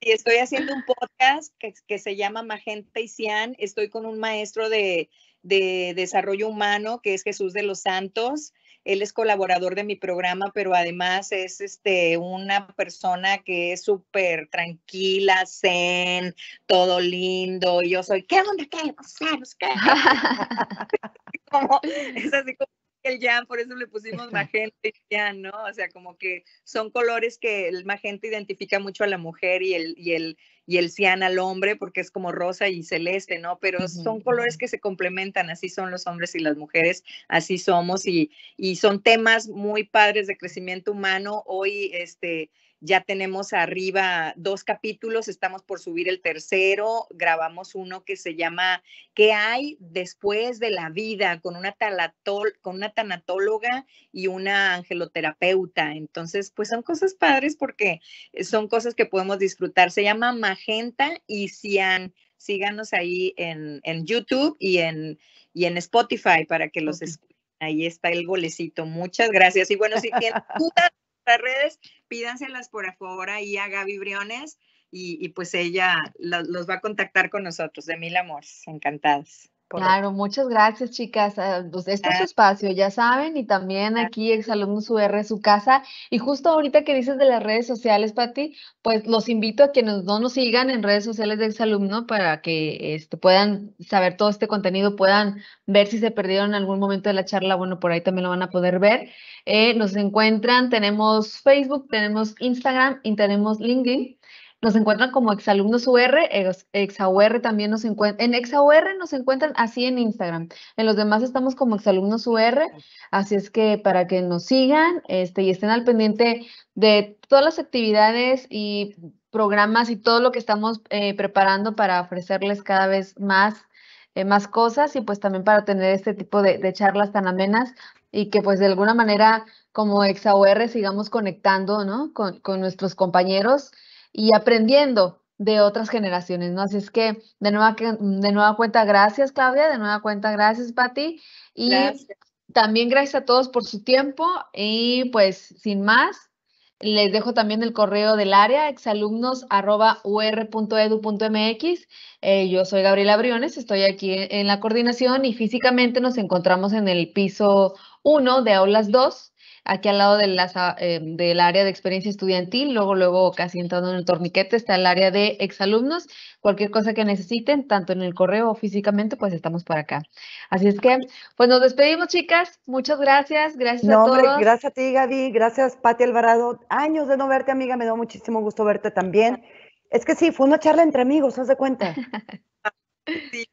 Y, estoy haciendo un podcast que, se llama Magenta y Cian, estoy con un maestro de, de desarrollo humano que es Jesús de los Santos él es colaborador de mi programa, pero además es este, una persona que es súper tranquila, zen, todo lindo. yo soy, ¿qué onda? ¿Qué? ¿Qué? ¿Qué? como, es así como el Yan, por eso le pusimos magenta y cian, ¿no? O sea, como que son colores que el magenta identifica mucho a la mujer y el, y el, y el cian al hombre, porque es como rosa y celeste, ¿no? Pero son colores que se complementan, así son los hombres y las mujeres, así somos, y, y son temas muy padres de crecimiento humano. Hoy, este, ya tenemos arriba dos capítulos, estamos por subir el tercero, grabamos uno que se llama ¿Qué hay después de la vida? con una, talatol, con una tanatóloga y una angeloterapeuta. Entonces, pues son cosas padres porque son cosas que podemos disfrutar. Se llama Magenta y Cian. Síganos ahí en, YouTube y en, en Spotify para que los escuchen. Ahí está el golecito. Muchas gracias. Y bueno, si tienen las redes, pídanselas por favor y a Gaby y, pues ella los va a contactar con nosotros. De mil amores, encantadas claro, muchas gracias, chicas. Ah, pues, este es su espacio, ya saben, y también aquí Exalumnos R, su casa. Y justo ahorita que dices de las redes sociales, Pati, pues los invito a quienes no nos sigan en redes sociales de Exalumno para que este, puedan saber todo este contenido, puedan ver si se perdieron en algún momento de la charla. Bueno, por ahí también lo van a poder ver. Eh, nos encuentran, tenemos Facebook, tenemos Instagram y tenemos LinkedIn. Nos encuentran como Exalumnos UR, ExaUR también nos encuentran, en ExaUR nos encuentran así en Instagram, en los demás estamos como Exalumnos UR, así es que para que nos sigan este, y estén al pendiente de todas las actividades y programas y todo lo que estamos eh, preparando para ofrecerles cada vez más eh, más cosas y pues también para tener este tipo de, charlas tan amenas y que pues de alguna manera como exAUR sigamos conectando ¿no? con, con nuestros compañeros y aprendiendo de otras generaciones, ¿no? Así es que de nueva, de nueva cuenta, gracias Claudia, de nueva cuenta, gracias Patti. Y también gracias a todos por su tiempo y pues sin más, les dejo también el correo del área, exalumnos.ur.edu.mx. Eh, yo soy Gabriela Briones, estoy aquí en, la coordinación y físicamente nos encontramos en el piso 1 de aulas 2 aquí al lado de ah, eh, del área de experiencia estudiantil, luego, luego casi entrando en el torniquete está el área de exalumnos. Cualquier cosa que necesiten, tanto en el correo o físicamente, pues estamos para acá. Así es que, pues nos despedimos, chicas. Muchas gracias. Gracias a todos. gracias a ti, Gaby. Gracias, Pati Alvarado. Años de no verte, amiga. Me da muchísimo gusto verte también. Es que sí, fue una charla entre amigos, haz de cuenta. sí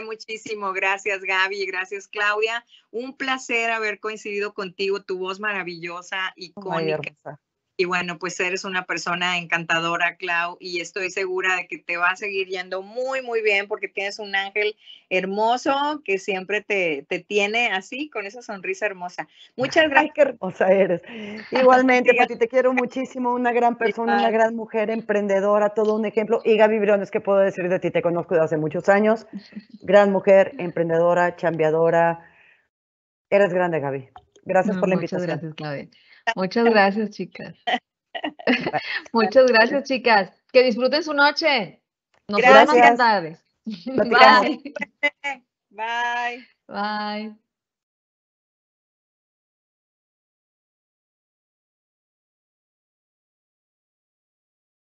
muchísimo. Gracias, Gaby. Gracias, Claudia. Un placer haber coincidido contigo, tu voz maravillosa, icónica. Y bueno, pues eres una persona encantadora, Clau, y estoy segura de que te va a seguir yendo muy, muy bien porque tienes un ángel hermoso que siempre te, tiene así, con esa sonrisa hermosa. Muchas gracias. Ay, qué hermosa eres. Igualmente, Pati, te quiero muchísimo, una gran persona, una gran mujer, emprendedora, todo un ejemplo. Y Gaby Briones, ¿qué puedo decir de ti? Te conozco desde hace muchos años. Gran mujer, emprendedora, chambeadora. Eres grande, Gaby. Gracias por la invitación. Muchas gracias, Claudia. Muchas gracias, chicas. Muchas gracias, chicas. Que disfruten su noche. Nos vemos tarde. Bye. Bye. Bye.